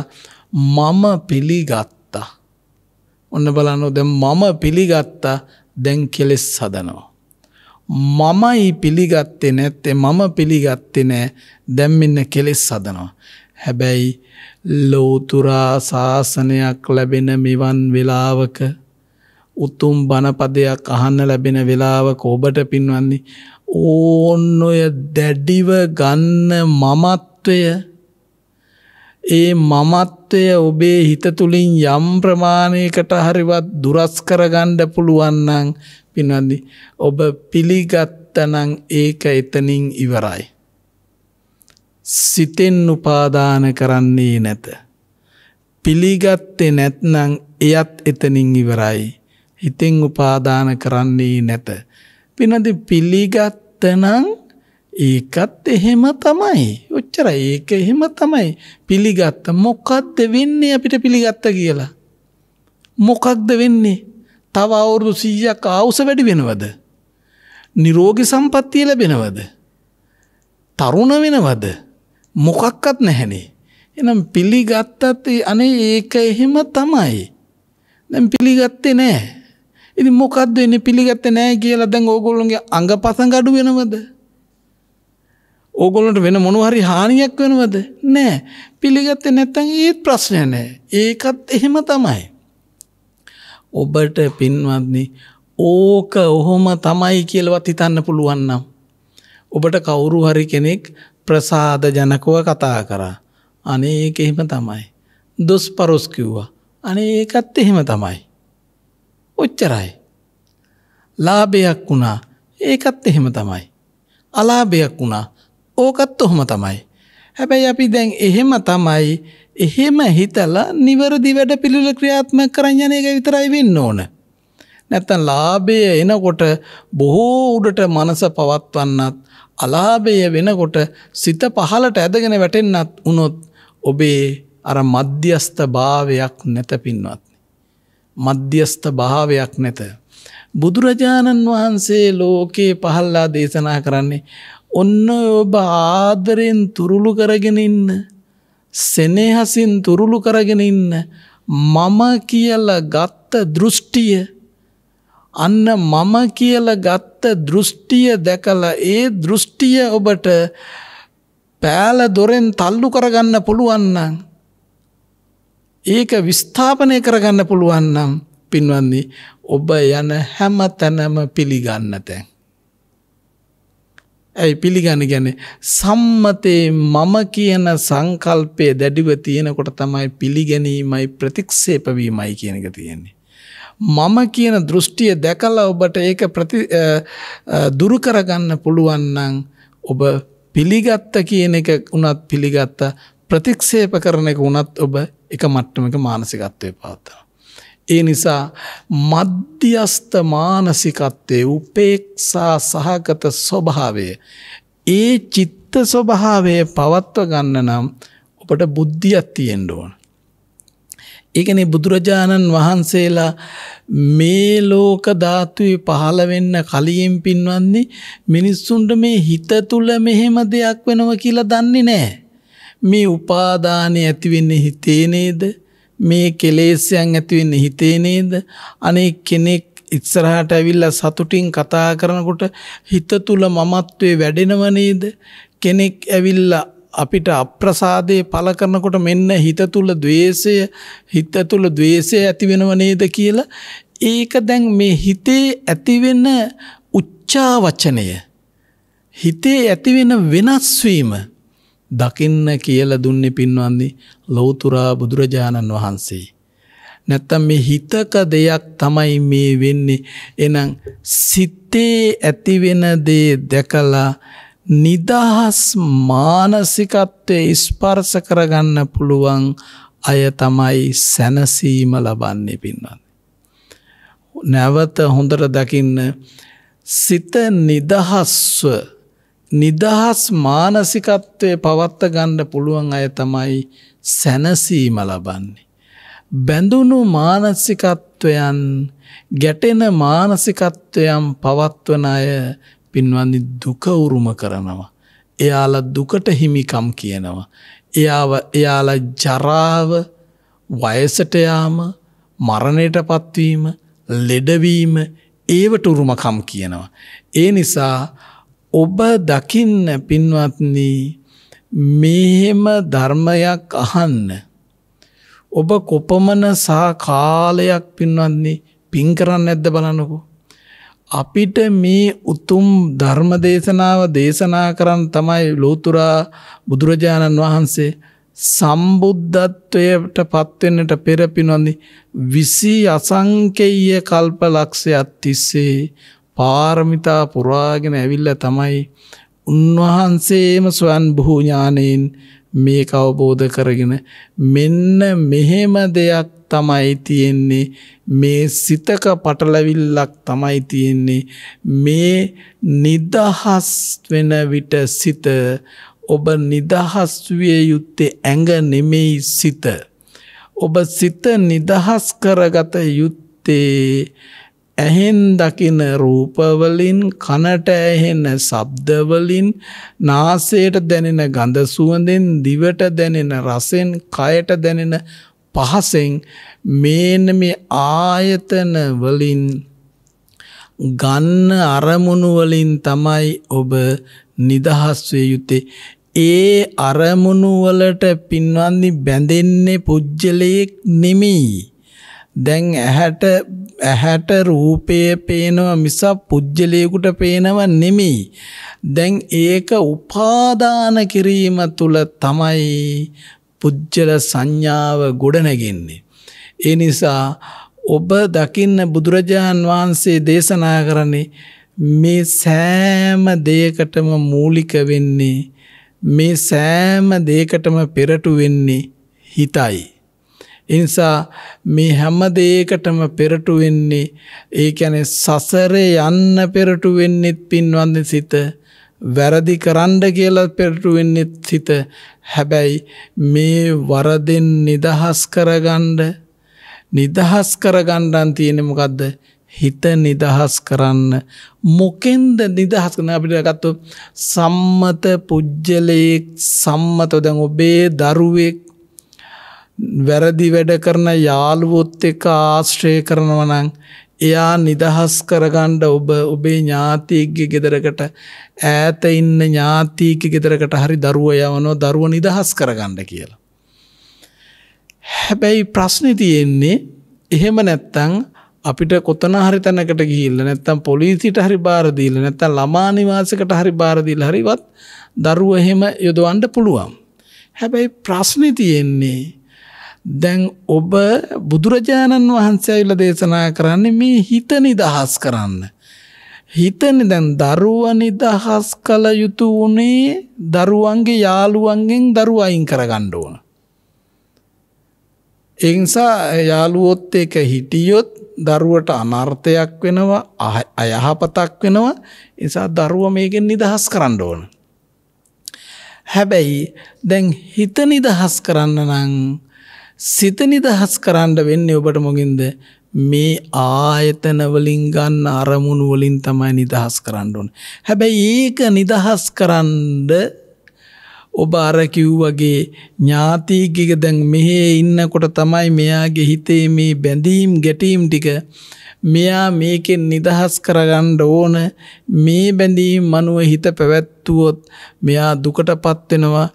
මම පිළිගත්තා. ඔන්න බලන්නකෝ දැන් මම පිළිගත්තා දැන් කෙලෙස් හදනවා. මමයි පිළිගත්තේ නැත්තේ මම පිළිගත්තේ නෑ දැන් මෙන්න කෙලෙස් හදනවා. හැබැයි ලෝතුරා ශාසනයක් ලැබෙන මෙවන් වෙලාවක උතුම් බණපදයක් අහන්න ලැබෙන වෙලාවක ඔබට පින්වන්නේ ඕන්න ඔය දැඩිව ගන්න මමත්වය ඒ මමත්වය ඔබේ හිත තුළින් යම් ප්‍රමාණයකට හරිවත් දුරස් කරගන්න පුළුවන් නම් පින්වන්දි ඔබ පිළිගත්තනම් ඒක එතනින් ඉවරයි සිතෙන් උපාදාන කරන්නේ නැත. පිළිගත්තේ නැත්නං එයත් එතනින් ඉවරයි. හිතෙන් උපාදාන කරන්නේ නැත. පිනද පිළිගත්තනං ඒකත් එහෙම තමයි. ඔච්චර ඒක එහෙම තමයි. පිළිගත්ත මොකක්ද වෙන්නේ අපිට පිළිගත්ත කියලා. මොකක්ද වෙන්නේ. තව අවුරුදු සීයක් ආවුස වැඩි වෙනවද. නිරෝගි සම්පත්තිය ලැබෙනවද. තරුණ වෙනවද. මොකක්වත් නැහැනේ. එනම් පිළිගත්තත් අනේ ඒක එහෙම තමයි. දැන් පිළිගත්තේ නැහැ. ඉතින් මොකද්ද එන්නේ පිළිගත්තේ නැහැ කියලා දැන් ඕගොල්ලෝගේ අඟපසඟ අඩු වෙනවද? ඕගොල්ලන්ට වෙන මොනවා හරි හානියක් වෙනවද? නැහැ. පිළිගත්තේ නැත්නම් ඒත් ප්‍රශ්නය නැහැ. ඒකත් එහෙම තමයි. ඔබට පින්වත්නි ඕක ඔහොම තමයි කියලාවත් හිතන්න පුළුවන් නම් ඔබට කවුරු හරි කෙනෙක් ප්‍රසාද ජනකව කතා කරා. අනේ ඒක එහෙම තමයි. දොස් පරොස් කිව්වා. අනේ ඒකත් එහෙම තමයි. ඔච්චරයි. ලාභයක් වුණා. ඒකත් එහෙම තමයි. අලාභයක් වුණා. ඕකත් ඔහොම තමයි. හැබැයි අපි දැන් එහෙම තමයි එහෙම හිතලා නිවැරදි වැඩ පිළිවෙල ක්‍රියාත්මක කරන් යන එක විතරයි වෙන්න ඕන. නැත්තම් ලාභය එනකොට බොහෝ උඩට මනස පවත්වන්නත් අලාභය වෙනකොට සිත පහලට ඇදගෙන වැටෙන්නත් වුණොත් ඔබේ අර මධ්‍යස්ථ භාවයක් නැත පින්වත්. මධ්‍යස්ථ භාවයක් නැත. බුදුරජාණන් වහන්සේ ලෝකේ පහල්ලා දේශනා කරන්නේ ඔන්න ඔබ ආදරෙන් තුරුළු කරගෙන ඉන්න සෙනෙහසින් තුරුළු කරගෙන ඉන්න මම කියලා ගත්ත දෘෂ්ටිය අන්න මම කියලා ගත්ත දෘෂ්ටිය දැකලා ඒ දෘෂ්ටිය ඔබට පෑල දොරෙන් තල්ලු කරගන්න පුළුවන් නම් ඒක විස්ථාපනය කරගන්න පුළුවන් නම් පින්වන්දි ඔබ යන හැම තැනම පිළිගන්න තැන්. ඇයි පිළිගන්න ගැන්නේ සම්මතේ මම කියන සංකල්පය දැඩිව තියෙනකොට තමයි පිළිගැනීමයි ප්‍රතික්ෂේප වීමයි කියන එක තියෙන්නේ. මම කියන දෘෂ්ටිය දැකලා ඔබට ඒක ප්‍රති දුරු කරගන්න පුළුවන් නම් ඔබ පිළිගත්ත කියන එක උනත් පිළිගත්ත ප්‍රතික්ෂේප කරන එක උනත් ඔබ එක මට්ටමක මානසිකත්වයේ පවත්වනවා. ඒ නිසා මධ්‍යස්ත මානසිකත්වයේ උපේක්ෂා සහගත ස්වභාවය ඒ චිත්ත ස්වභාවය පවත්ව ගන්න නම් ඔබට බුද්ධියක් තියෙන්න ඕන. ඒකන බුදුරජාණන් වහන්සේලා මේ ලෝක ධාතුවේ පහළ වෙන්න කලියෙන් පින්වන්නේ මිනිස්සුන්ට මේ හිත තුල මෙහෙම දෙයක් වෙනවා කියලා දන්නේ නැහැ. මේ උපාදානය ඇති වෙන්නේ හිතේ නේද? මේ කෙලෙස්යන් ඇති වෙන්නේ හිතේ නේද? අනේ කෙනෙක් ඉස්සරහට ඇවිල්ලා සතුටින් කතා කරනකොට හිත තුල මමත්වයේ වැඩෙනව නේද? කෙනෙක් ඇවිල්ලා අපිට අප්‍රසාදයේ පල කරනකොට මෙන්න හිත තුල द्वේෂය හිත තුල द्वේෂය ඇති වෙනව නේද කියලා ඒක දැන් මේ හිතේ ඇති වෙන උච්චාවචනය හිතේ ඇති වෙන වෙනස් වීම දකින්න කියලා දුන්නේ පින්වන්දි ලෞතුරා බුදුරජාණන් වහන්සේ නැත්තම් මේ හිතක දෙයක් තමයි මේ වෙන්නේ එහෙනම් සිතේ ඇති වෙන දේ දැකලා නිදහස් මානසිකත්වයේ ස්පර්ශ කරගන්න පුළුවන් අය තමයි සැනසීම ලබන්නේ පින්වත්. නැවත හොඳට දකින්න සිත නිදහස්ව නිදහස් මානසිකත්වයේ පවත්ත ගන්න පුළුවන් අය තමයි සැනසීම ලබන්නේ. බැඳුණු මානසිකත්වයන් ගැටෙන මානසිකත්වයන් පවත්වන අය පින්වන්දි දුක උරුම කරනවා. එයාල දුකට හිමිකම් කියනවා. එයාව එයාල ජරාව වයසටයාම මරණයට පත්වීම ලෙඩවීම ඒවට උරුමකම් කියනවා. ඒ නිසා ඔබ දකින්න පින්වත්නී මෙහෙම ධර්මයක් අහන්න. ඔබ කොපමණ සහ කාලයක් පින්වන්නේ පින් කරන්න ඇද්ද බලන්නකෝ. අපිට මේ උතුම් ධර්ම දේශනාව දේශනා කරන්න තමයි ලෝතුරා බුදුරජාණන් වහන්සේ සම්බුද්ධත්වයට පත්වෙන්නට පෙරපිනොඳි විසි අසංකෙය කල්ප ලක්ෂයක් තිස්සේ පාරමිතා පුරාගෙන ඇවිල්ල තමයි උන්වහන්සේම ස්වන් භූඥානයෙන් මේ අවබෝධ කරගෙන මෙන්න මෙහෙම දෙයක් තමයි තියෙන්නේ මේ සිතක පටලවිල්ලක් තමයි තියෙන්නේ මේ නිදහස් වෙන විට සිත ඔබ නිදහස් විය යුත්තේ ඇඟ නෙමෙයි සිත ඔබ සිත නිදහස් කරගත යුත්තේ ඇහෙන් දකින රූපවලින් කනට ඇහෙන ශබ්දවලින් නාසයට දැනෙන ගඳ සුවඳෙන් දිවට දැනෙන රසෙන් කයට දැනෙන පහසෙන් මේන මේ ආයතන වලින් ගන්න අරමුණු වලින් තමයි ඔබ නිදහස් වේ යුත්තේ ඒ අරමුණු වලට පින්වන්දි බැඳෙන්නේ පුජ්‍යලයක් නෙමෙයි දැන් ඇහැට ඇහැට රූපය පේනවා මිස පුජ්‍යලයකට පේනව නෙමෙයි දැන් ඒක උපාදාන කිරීම තුල තමයි පුද්ජල සංඥාව ගොඩනැගෙන්නේ. ඒ නිසා ඔබ දකින්න බුදුරජාණන් වහන්සේ දේශනා කරන්නේ මේ සෑම දෙයකටම මූලික වෙන්නේ මේ සෑම දෙයකටම පෙරටු වෙන්නේ හිතයි. එනිසා මේ හැම දෙයකටම පෙරටු වෙන්නේ ඒ කියන්නේ සසරේ යන්න පෙරටු වෙන්නේත් පින්වන්ත සිත වැරදි කරන්න කියලා පෙරටු වෙන්නේත් සිත හැබැයි මේ වරදෙන් නිදහස් කරගන්න නිදහස් කරගන්නන් තියෙන්නේ මොකද්ද? හිත නිදහස් කරන්න මොකෙන්ද නිදහස් කරන අපිට ගත්තොත් සම්මත පුජ්‍යලයේ සම්මතව දැන් ඔබේ දරුවෙක් වැරදි වැඩ කරන යාළුවොත් එක්ක ආශ්‍රය කරනවා නම් එයා නිදහස් කරගණ්ඩ ඔබ ඔබේ ඥාතිීක්ගේ ගෙදරකට ඈත ඉන්න ඥාතිීක ගෙදරකට හරි දරුව යවනෝ දරුව නිදහස් කරගණ්ඩ කියලා. හැබැයි ප්‍රශ්නි තියෙන්නේ එහෙම නැත්තං අපිට කොතන හරි තැනකට ගිල්ල නැත්තම් පොලිසිට හරි බාරදීල නැත්තම් ළමානිවාසකට හරි බාරදීල හරිවත් දරුව එහෙම යොදවන්ඩ පුළුවන්. හැබැයි ප්‍රශ්නි තියෙන්නේ දැන් ඔබ බුදුරජාණන් වහන්සේ ඇවිල්ලා දේශනා කරන්නේ මේ හිත නිදහස් කරන්න. හිතනේ දැන් දරුවා නිදහස් කළ යුතු උනේ දරුවන්ගේ යාළුවන්ගෙන් දරුවා අයින් කරගන්න ඕන. ඒ නිසා යාළුවොත් එක හිටියොත් දරුවට අනර්ථයක් වෙනවා අයහපතක් වෙනවා. ඒ නිසා දරුවා මේකෙන් නිදහස් කරන්න ඕන. හැබැයි දැන් හිත නිදහස් කරන්න නම් සිත නිදහස් කරන්න වෙන්නේ ඔබට මොකින්ද මේ ආයතන වලින් ගන්න අරමුණු වලින් තමයි නිදහස් කරන්න ඕන. හැබැයි ඒක නිදහස් කරන්න ඔබ අර කිව්වගේ ඥාතිගෙක දැන් මෙහි ඉන්නකොට තමයි මෙයාගේ හිතේ මේ බැඳීම් ගැටීම් ටික මෙයා මේකෙන් නිදහස් කරගන්න ඕන මේ බැඳීම් මනුව හිත පැවැත්තුවොත් මෙයා දුකටපත් වෙනවා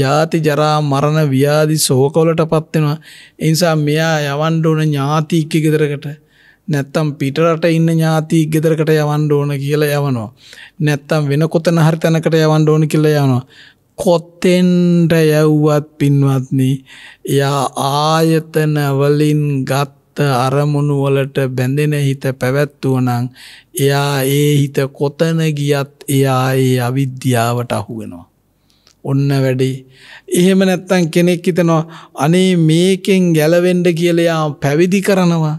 ජාති ජරා මරණ ව්‍යාධි ශෝකවලටපත් වෙනවා ඒ නිසා මෙයා යවන්න ඕන ඥාතික ගෙදරකට නැත්තම් පිටරට ඉන්න ඥාති ගෙදරකට යවන්න ඕන කියලා යවනවා. නැත්තම් වෙන කොතන හරි තැනකට යවන්න ඕන කියලා යවනවා. කොත්තෙන්ට යව්වත් පින්වත්නි එයා ආයතන වලින් ගත් අරමුණු වලට බැඳෙන හිත පැවැත්වුවනම් එයා ඒ හිත කොතන ගියත් එයා ඒ අවිද්‍යාවට අහු වෙනවා. ඔන්න වැඩි. එහෙම නැත්තම් කෙනෙක් හිතනවා අනේ මේකෙන් ගැලවෙන්න කියලා එයා පැවිදි කරනවා.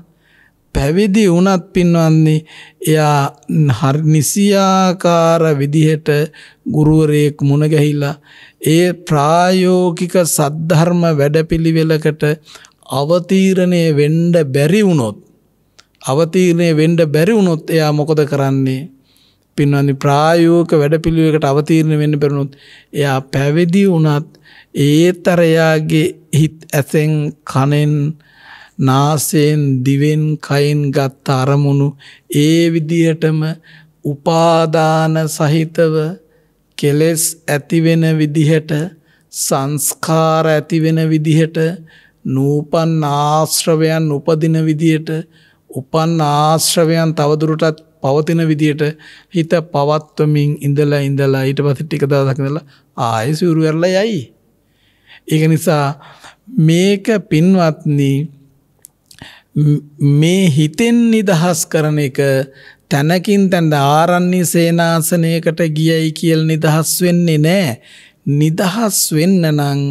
පැවිදි වුණත් පින්වන්නේ එයා හරි නිසියාකාර විදිහට ගුරුවරයෙක් මුණ ගැහිලා ඒ ප්‍රායෝගික සද්ධර්ම වැඩපිළිවෙලකට අවතීරණය වෙන්ඩ බැරි වුණොත් අවතීරණය වෙන්ඩ බැරි වුණොත් එයා මොකද කරන්නේ පින්වන්නේ ප්‍රායෝක වැඩපිළිවෙකට අවතීරණය වෙන්න පෙරුණොත් එයා පැවිදි වුණත් ඒතරයාගේ හිත් ඇසෙන් කනෙන් නාසයෙන් දිවෙන් කයින් ගත්ත අරමුණු ඒ විදිහටම උපාදාන සහිතව කෙලෙස් ඇතිවෙන විදිහට සංස්කාර ඇතිවෙන විදිහට නූපන් ආශ්‍රවයන් උපදින විදියට උපන් ආශ්‍රවයන් තවදුරටත් පවතින විදියට හිත පවත්වමින් ඉඳලා ඉඳලා ඊට පස්සේ ටික දවසක් ඉඳලා ආයෙ සිවුරු වෙරලා යයි. ඒක නිසා මේක පින්වත්නි මේ හිතෙන් නිදහස් කරන එක තැනකින් තැන ආරණ්‍ය සේනාසනයකට ගියයි කියලා නිදහස් වෙන්නේ නැහැ. නිදහස් වෙන්න නම්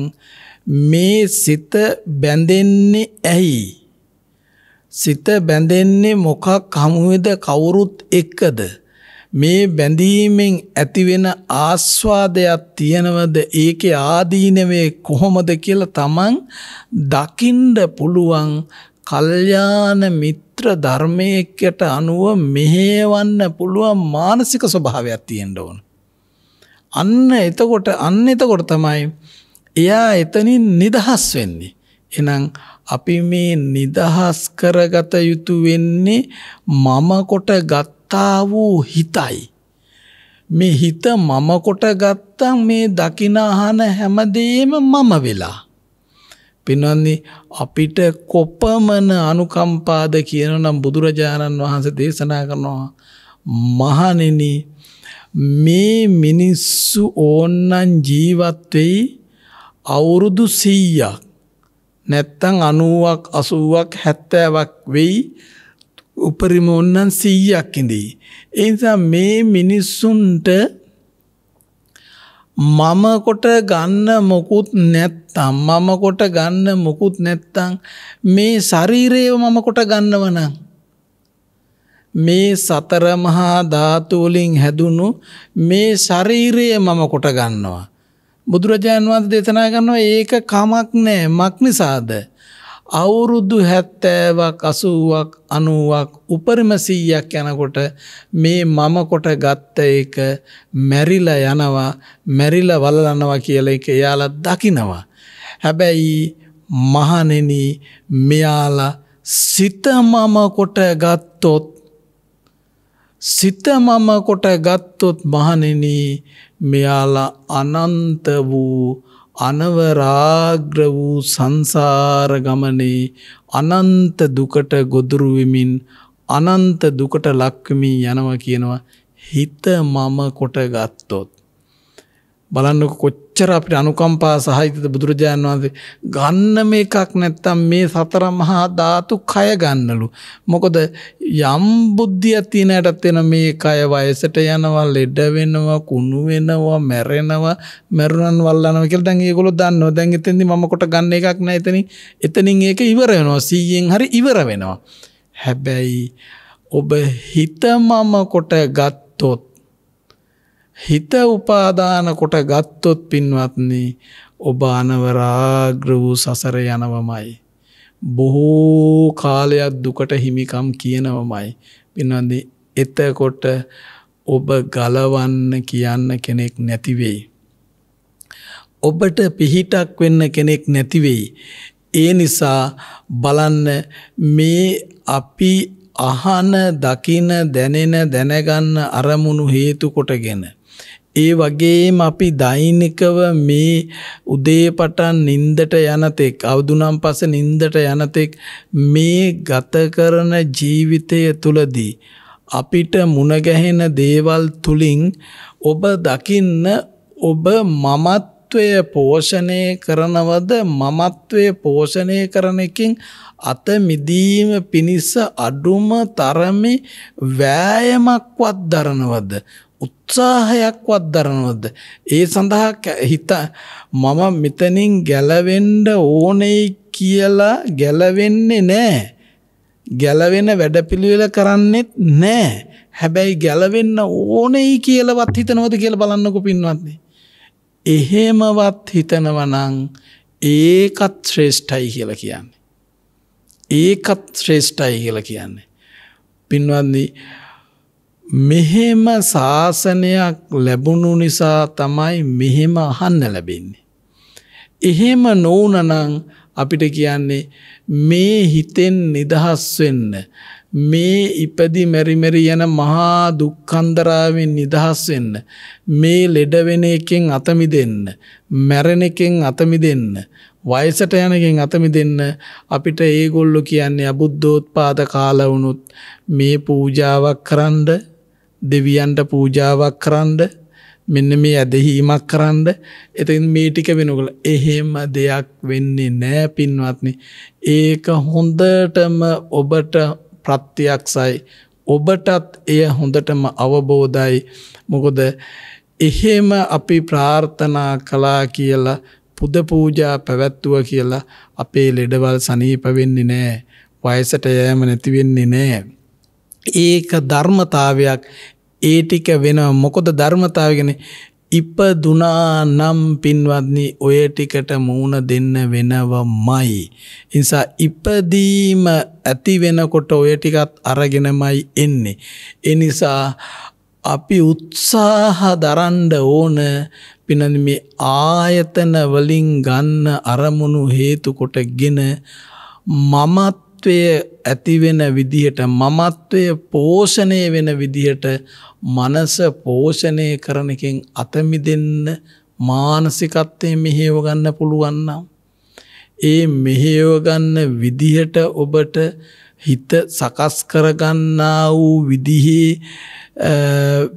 මේ සිත බැඳෙන්නේ ඇයි? සිත බැඳෙන්නේ මොකක් හමුවේද කවුරුත් එක්කද? මේ බැඳීමෙන් ඇතිවෙන ආස්වාදයක් තියනවද ඒකේ ආදීනවේ කොහොමද කියලා තමන් දකින්න පුළුවන් කල්යාණ මිත්‍ර ධර්මයකට අනුව මෙහෙවන්න පුළුවන් මානසික ස්වභාවයක් තියෙන්න ඕන. අන්න එතකොට අන්න එතකොට තමයි එයා එතනින් නිදහස් වෙන්නේ. එහෙනම් අපි මේ නිදහස් කරගත යුතු වෙන්නේ මම කොට ගත්තා වූ හිතයි. මේ හිත මම කොට ගත්තම් මේ දකින අහන හැමදේම මම වෙලා. පින්වන්දි අපිට කොපමණ අනුකම්පාද කියනනම් බුදුරජාණන් වහන්සේ දේශනා කරනවා මහණෙනි මේ මිනිස්සු ඕන්නම් ජීවත් වෙයි අවුරුදු 100ක් නැත්තම් 90ක් 80ක් 70ක් වෙයි උපරිම ඕනනම් 100ක් ඉඳී. ඒ නිසා මේ මිනිස්සුන්ට මම කොට ගන්න මොකුත් නැත්තම් මම කොට ගන්න මොකුත් නැත්තම් මේ ශරීරයව මම කොට ගන්නව නම් මේ සතර මහා ධාතු වලින් හැදුණු මේ ශරීරය මම කොට ගන්නවා බුදුරජාන් වහන්සේ දේශනා කරනවා ඒක කමක් නෑ මක් නිසාද අවුරුදු 70ක් 80ක් 90ක් උපරිම 100ක් යනකොට මේ මම කොට ගත්ත එක මැරිලා යනවා මැරිලා වලලනවා කියලා ඒක එයාලා දකිනවා හැබැයි මහණෙනි මෙයාලා සිත මම කොට ගත්තොත් සිත මම කොට ගත්තොත් මහණෙනි මෙයාලා අනන්ත වූ අනවරාග්‍ර වූ සංසාර ගමනේ අනන්ත දුකට ගොදුරු වෙමින් අනන්ත දුකට ලක්වමින් යනවා කියනවා හිත මම කොට ගත්තොත් බලන්නකො කොච්චර කොච්චර අපිට අනුකම්පා සහිතද බුදුරජාණන් වහන්සේ ගන්න මේකක් නැත්තම් මේ සතර මහා ධාතු කය ගන්නලු. මොකද යම් බුද්ධියක් තියෙන ඇටත් වෙන මේ කය වයසට යනවා, ලෙඩ වෙනවා, කුණු වෙනවා, මැරෙනවා, මරුණන් වල්ලනවා කියලා දැන් ඒගොල්ලෝ දන්නවා. දැන් එතෙන්දි මම කොට ගන්න එකක් නැහැ එතනින්. එතනින් ඒක ඉවර වෙනවා. 100ෙන් හරි ඉවර වෙනවා. හැබැයි ඔබ හිත මම කොට ගත්තොත් හිත උපාදාන කොට ගත්තොත් පින්වත්නි ඔබ අනවරාග්‍ර වූ සසර යනවමයි. බොහෝ කාලයක් දුකට හිමිකම් කියනවමයි. පින්වන්ද එතකොට ඔබ ගලවන්න කියන්න කෙනෙක් නැතිවෙයි. ඔබට පිහිටක් වෙන්න කෙනෙක් නැතිවෙයි. ඒ නිසා බලන්න මේ අපි අහන දකින දැනෙන දැනගන්න අරමුණු හේතු කොටගෙන. ඒ වගේම අපි දෛනිකව මේ උදේ පටන් නිින්දට යනතෙක් අවදුනම් පස්සේ නිින්දට යනතෙක් මේ ගත කරන ජීවිතය තුලදී අපිට මුණ ගැහෙන දේවල් තුලින් ඔබ දකින්න ඔබ මමත්වය පෝෂණය කරනවද මමත්වය පෝෂණය කරන එකින් අත මිදීම පිණිස අඩුම තරමේ වෑයමක්වත් දරනවද උත්සාහයක්වත් දරනවද ඒ සඳහා හිත මම මෙතනින් ගැලවෙන්න ඕනේ කියලා ගැලවෙන්නේ නැහැ ගැලවෙන වැඩපිළිවෙල කරන්නෙත් නැහැ හැබැයි ගැලවෙන්න ඕනේ කියලාවත් හිතනවද කියලා බලන්නකො පින්වත්නි එහෙමවත් හිතනවනම් ඒකත් ශ්‍රේෂ්ඨයි කියලා කියන්නේ ඒකත් ශ්‍රේෂ්ඨයි කියලා කියන්නේ පින්වත්නි මෙහෙම ශාසනයක් ලැබුණු නිසා තමයි මෙහෙම අහන්න ලැබෙන්නේ. එහෙම නොවුනනම් අපිට කියන්නේ මේ හිතෙන් නිදහස් වෙන්න මේ ඉපදි මෙරි මෙරි යන මහා දුක්ඛන්දරාවෙන් නිදහස් වෙන්න මේ ලෙඩ වෙන එකෙන් අත මිදෙන්න මැරෙන එකෙන් අත මිදෙන්න වයසට යනකින් අත මිදෙන්න අපිට ඒගොල්ලෝ කියන්නේ අබුද්ධෝත්පාද කාල වුණොත් මේ පූජාවක් කරන්ඩ දෙවියන්ට පූජාවක් කරන්ඩ මෙන්න මේ ඇදහීමක් කරන්න එතින් මේ ටික වෙනකළ එහෙම දෙයක් වෙන්නේ නෑ පින්වත්නි ඒක හොඳටම ඔබට ප්‍රත්‍යයක්සයි ඔබටත් එය හොඳටම අවබෝධයි මොකොද එහෙම අපි ප්‍රාර්ථනා කලා කියලා පුද පූජා පැවැත්තුව කියලා අපේ ලෙඩවල් සනීපවෙන්නේ නෑ වයසට යෑම නැතිවෙන්නේ නෑ ඒක ධර්මතාවයක් ඒ ටික වෙන මොකොද ධර්මතාවගෙන ඉපදුනා නම් පින්වත්නි ඔය ටිකට මූුණ දෙන්න වෙනවමයි. නිසා ඉපදීම ඇති වෙනකොට ඔය ටිකත් අරගෙනමයි එන්නේ. එනිසා අපි උත්සාහ දරන්ඩ ඕන පිනදි මේ ආයතන වලින් ගන්න අරමුණු හේතුකොට ගෙන මමත් මමත්වය ඇතිවෙන විදිහට මමත්වය පෝෂණය වෙන විදිහට මනස පෝෂණය කරන එකෙන් අතමි දෙන්න මානසිකත්වය මෙහෙව ගන්න පුළුවන්නම්. ඒ මෙහෙව ගන්න විදිහට ඔබට හිත සකස් කරගන්නා වූ විදිහේ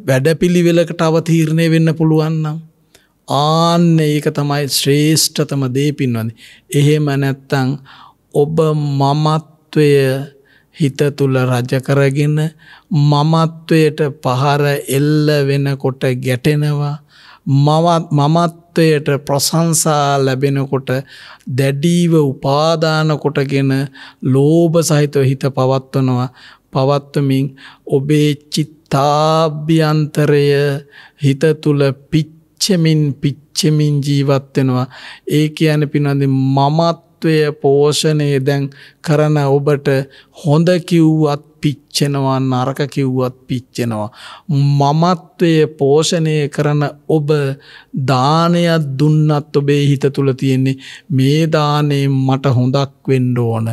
වැඩපිළිවෙලකට අවතීරණය වෙන්න පුළුවන්නම්. ආන්න ඒක තමයි ශ්‍රේෂ්ඨතම දේ පින්වන්නේ. එහෙම නැත්තං ඔබ මමත් මමත්වය හිත තුල රජ කරගෙන මමත්වයට පහර එල්ල වෙනකොට ගැටෙනවා මමත්වයට ප්‍රශංසා ලැබෙනකොට දැඩීව උපාදාන කොටගෙන ලෝභ සහිතව හිත පවත්වනවා පවත්වමින් ඔබේ චිත්තාභ්‍යන්තරය හිත තුල පිච්චමින් පිච්චමින් ජීවත් වෙනවා ඒ කියන්නේ පිනවද මමත් තත්ත්වය පෝෂණය දැන් කරන ඔබට හොඳ කිව්වත් පිච්චෙනවා නරක කිව්වත් පිච්චෙනවා. මමත්වය පෝෂණය කරන ඔබ දානයක් දුන්නත් ඔබේ හිත තුළ තියෙන්නේ මේ දානේ මට හොඳක් වෙන්න ඕන.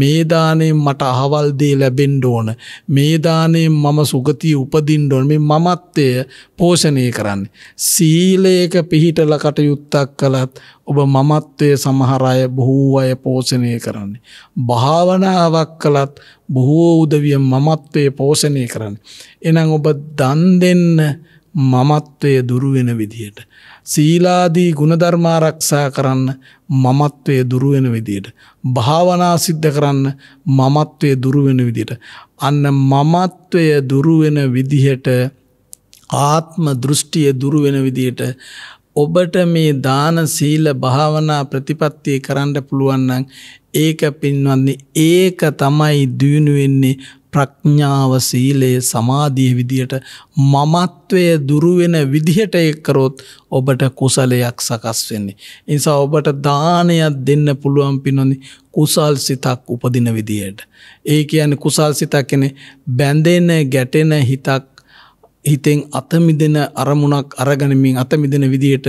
මේ දානේ මට අහවල් දේ ලැබෙන්න ඕන. මේ දානේ මම සුගතිය උපදින්න ඕන. මේ මමත්වය පෝෂණය කරන්නේ. සීලයක පිහිටල කටයුත්තක් කළත් ඔබ මමත්වය සමහර අය බොහෝ අය පෝෂණය කරන්නේ. භාවනාවක් කළත් බොහෝ උදවිය මමත්වය පෝෂණය කරන්න. එනම් ඔබ දන් දෙන්න මමත්වය දුරුවෙන විදියට. සීලාදී ගුණධර්මාරක්ෂා කරන්න මමත්වය දුරුවෙන විදියට. භාවනා සිද්ධ කරන්න මමත්වය දුරුවෙන විදියට. අන්න මමත්වය දුරුවෙන විදිහට ආත්ම දෘෂ්ටිය දුරුවෙන විදියට ඔබට මේ දාන සීල භාවනා ප්‍රතිපත්තිය කරන්න පුළුවන් නම් ඒක පින්වන්නේ ඒක තමයි දියුණු වෙන්නේ ප්‍රඥාව සීලය සමාධිය විදියට මමත්වය දුරු වෙන විදිහට ඒක කරොත් ඔබට කුසලයක් සකස් වෙන්නේ. ඒ නිසා ඔබට දානයක් දෙන්න පුළුවන් පිනොනි කුසල් සිතක් උපදින විදියට. ඒ කියන්නේ කුසල් සිතක් කියන්නේ බැඳෙන ගැටෙන හිතක් හිතෙන් අතමිදෙන අරමුණක් අරගනමින් අතමිදෙන විදියට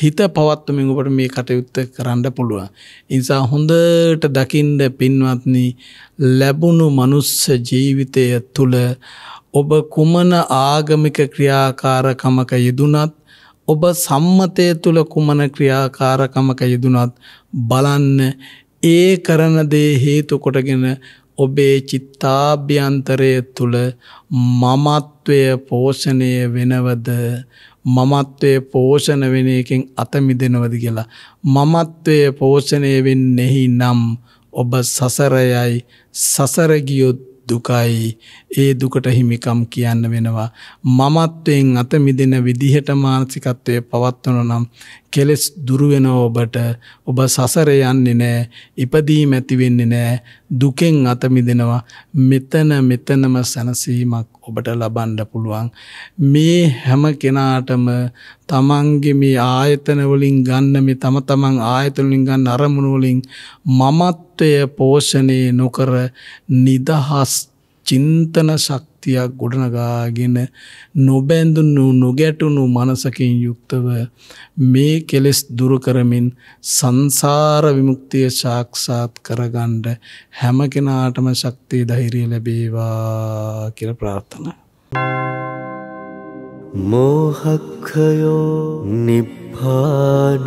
හිත පවත්වමින් ඔබට මේ කටයුත්ත කරන්න පුළුවන්. ඉනිසා හොඳට දකිින්ඩ පින්වත්නි ලැබුණු මනුස්ස ජීවිතය තුළ ඔබ කුමන ආගමික ක්‍රියාකාරකමක යෙදුනත් ඔබ සම්මතය තුළ කුමන ක්‍රියාකාරකමක යෙදුනත් බලන්න ඒ කරන දේ හේතු කොටගෙන ඔබේ චිත්තාභ්‍යන්තරය තුළ මමත්වය පෝෂණය වෙනවද මමත්වය පෝෂණ වෙන එකෙන් අතමිදෙනවද කියලා. මමත්වය පෝෂණය වෙන් නෙහි නම් ඔබ සසරයයි සසරගියොත් දුකයි ඒ දුකට හිමිකම් කියන්න වෙනවා මමත්වයෙන් අත මිදෙන විදිහට මානසිකත්වය පවත්වන නම් කෙලෙස් දුරුවෙන ඔබට ඔබ සසර යන්නේ නෑ ඉපදීම ඇති වෙන්නේ නෑ දුකෙන් අත මිදෙනවා මෙතන මෙතනම සැනසීමක් ඔබට ලබන්න පුළුවන් මේ හැම කෙනාටම තමන්ගේ මේ ආයතන වලින් ගන්න මේ තම තමන් ආයතන වලින් ගන්න අරමුණු වලින් මමත්වය පෝෂණය නොකර නිදහස් චින්තන ශක්තිය ශක්තියක් ගොඩනගාගෙන නොබැඳුණු නොගැටුණු මනසකින් යුක්තව මේ කෙලෙස් දුරු කරමින් සංසාර විමුක්තිය සාක්ෂාත් කරගන්න හැම කෙනාටම ශක්තිය ධෛර්යය ලැබේවා කියලා ප්‍රාර්ථනා. මෝහක්ඛයෝ නිබ්බානං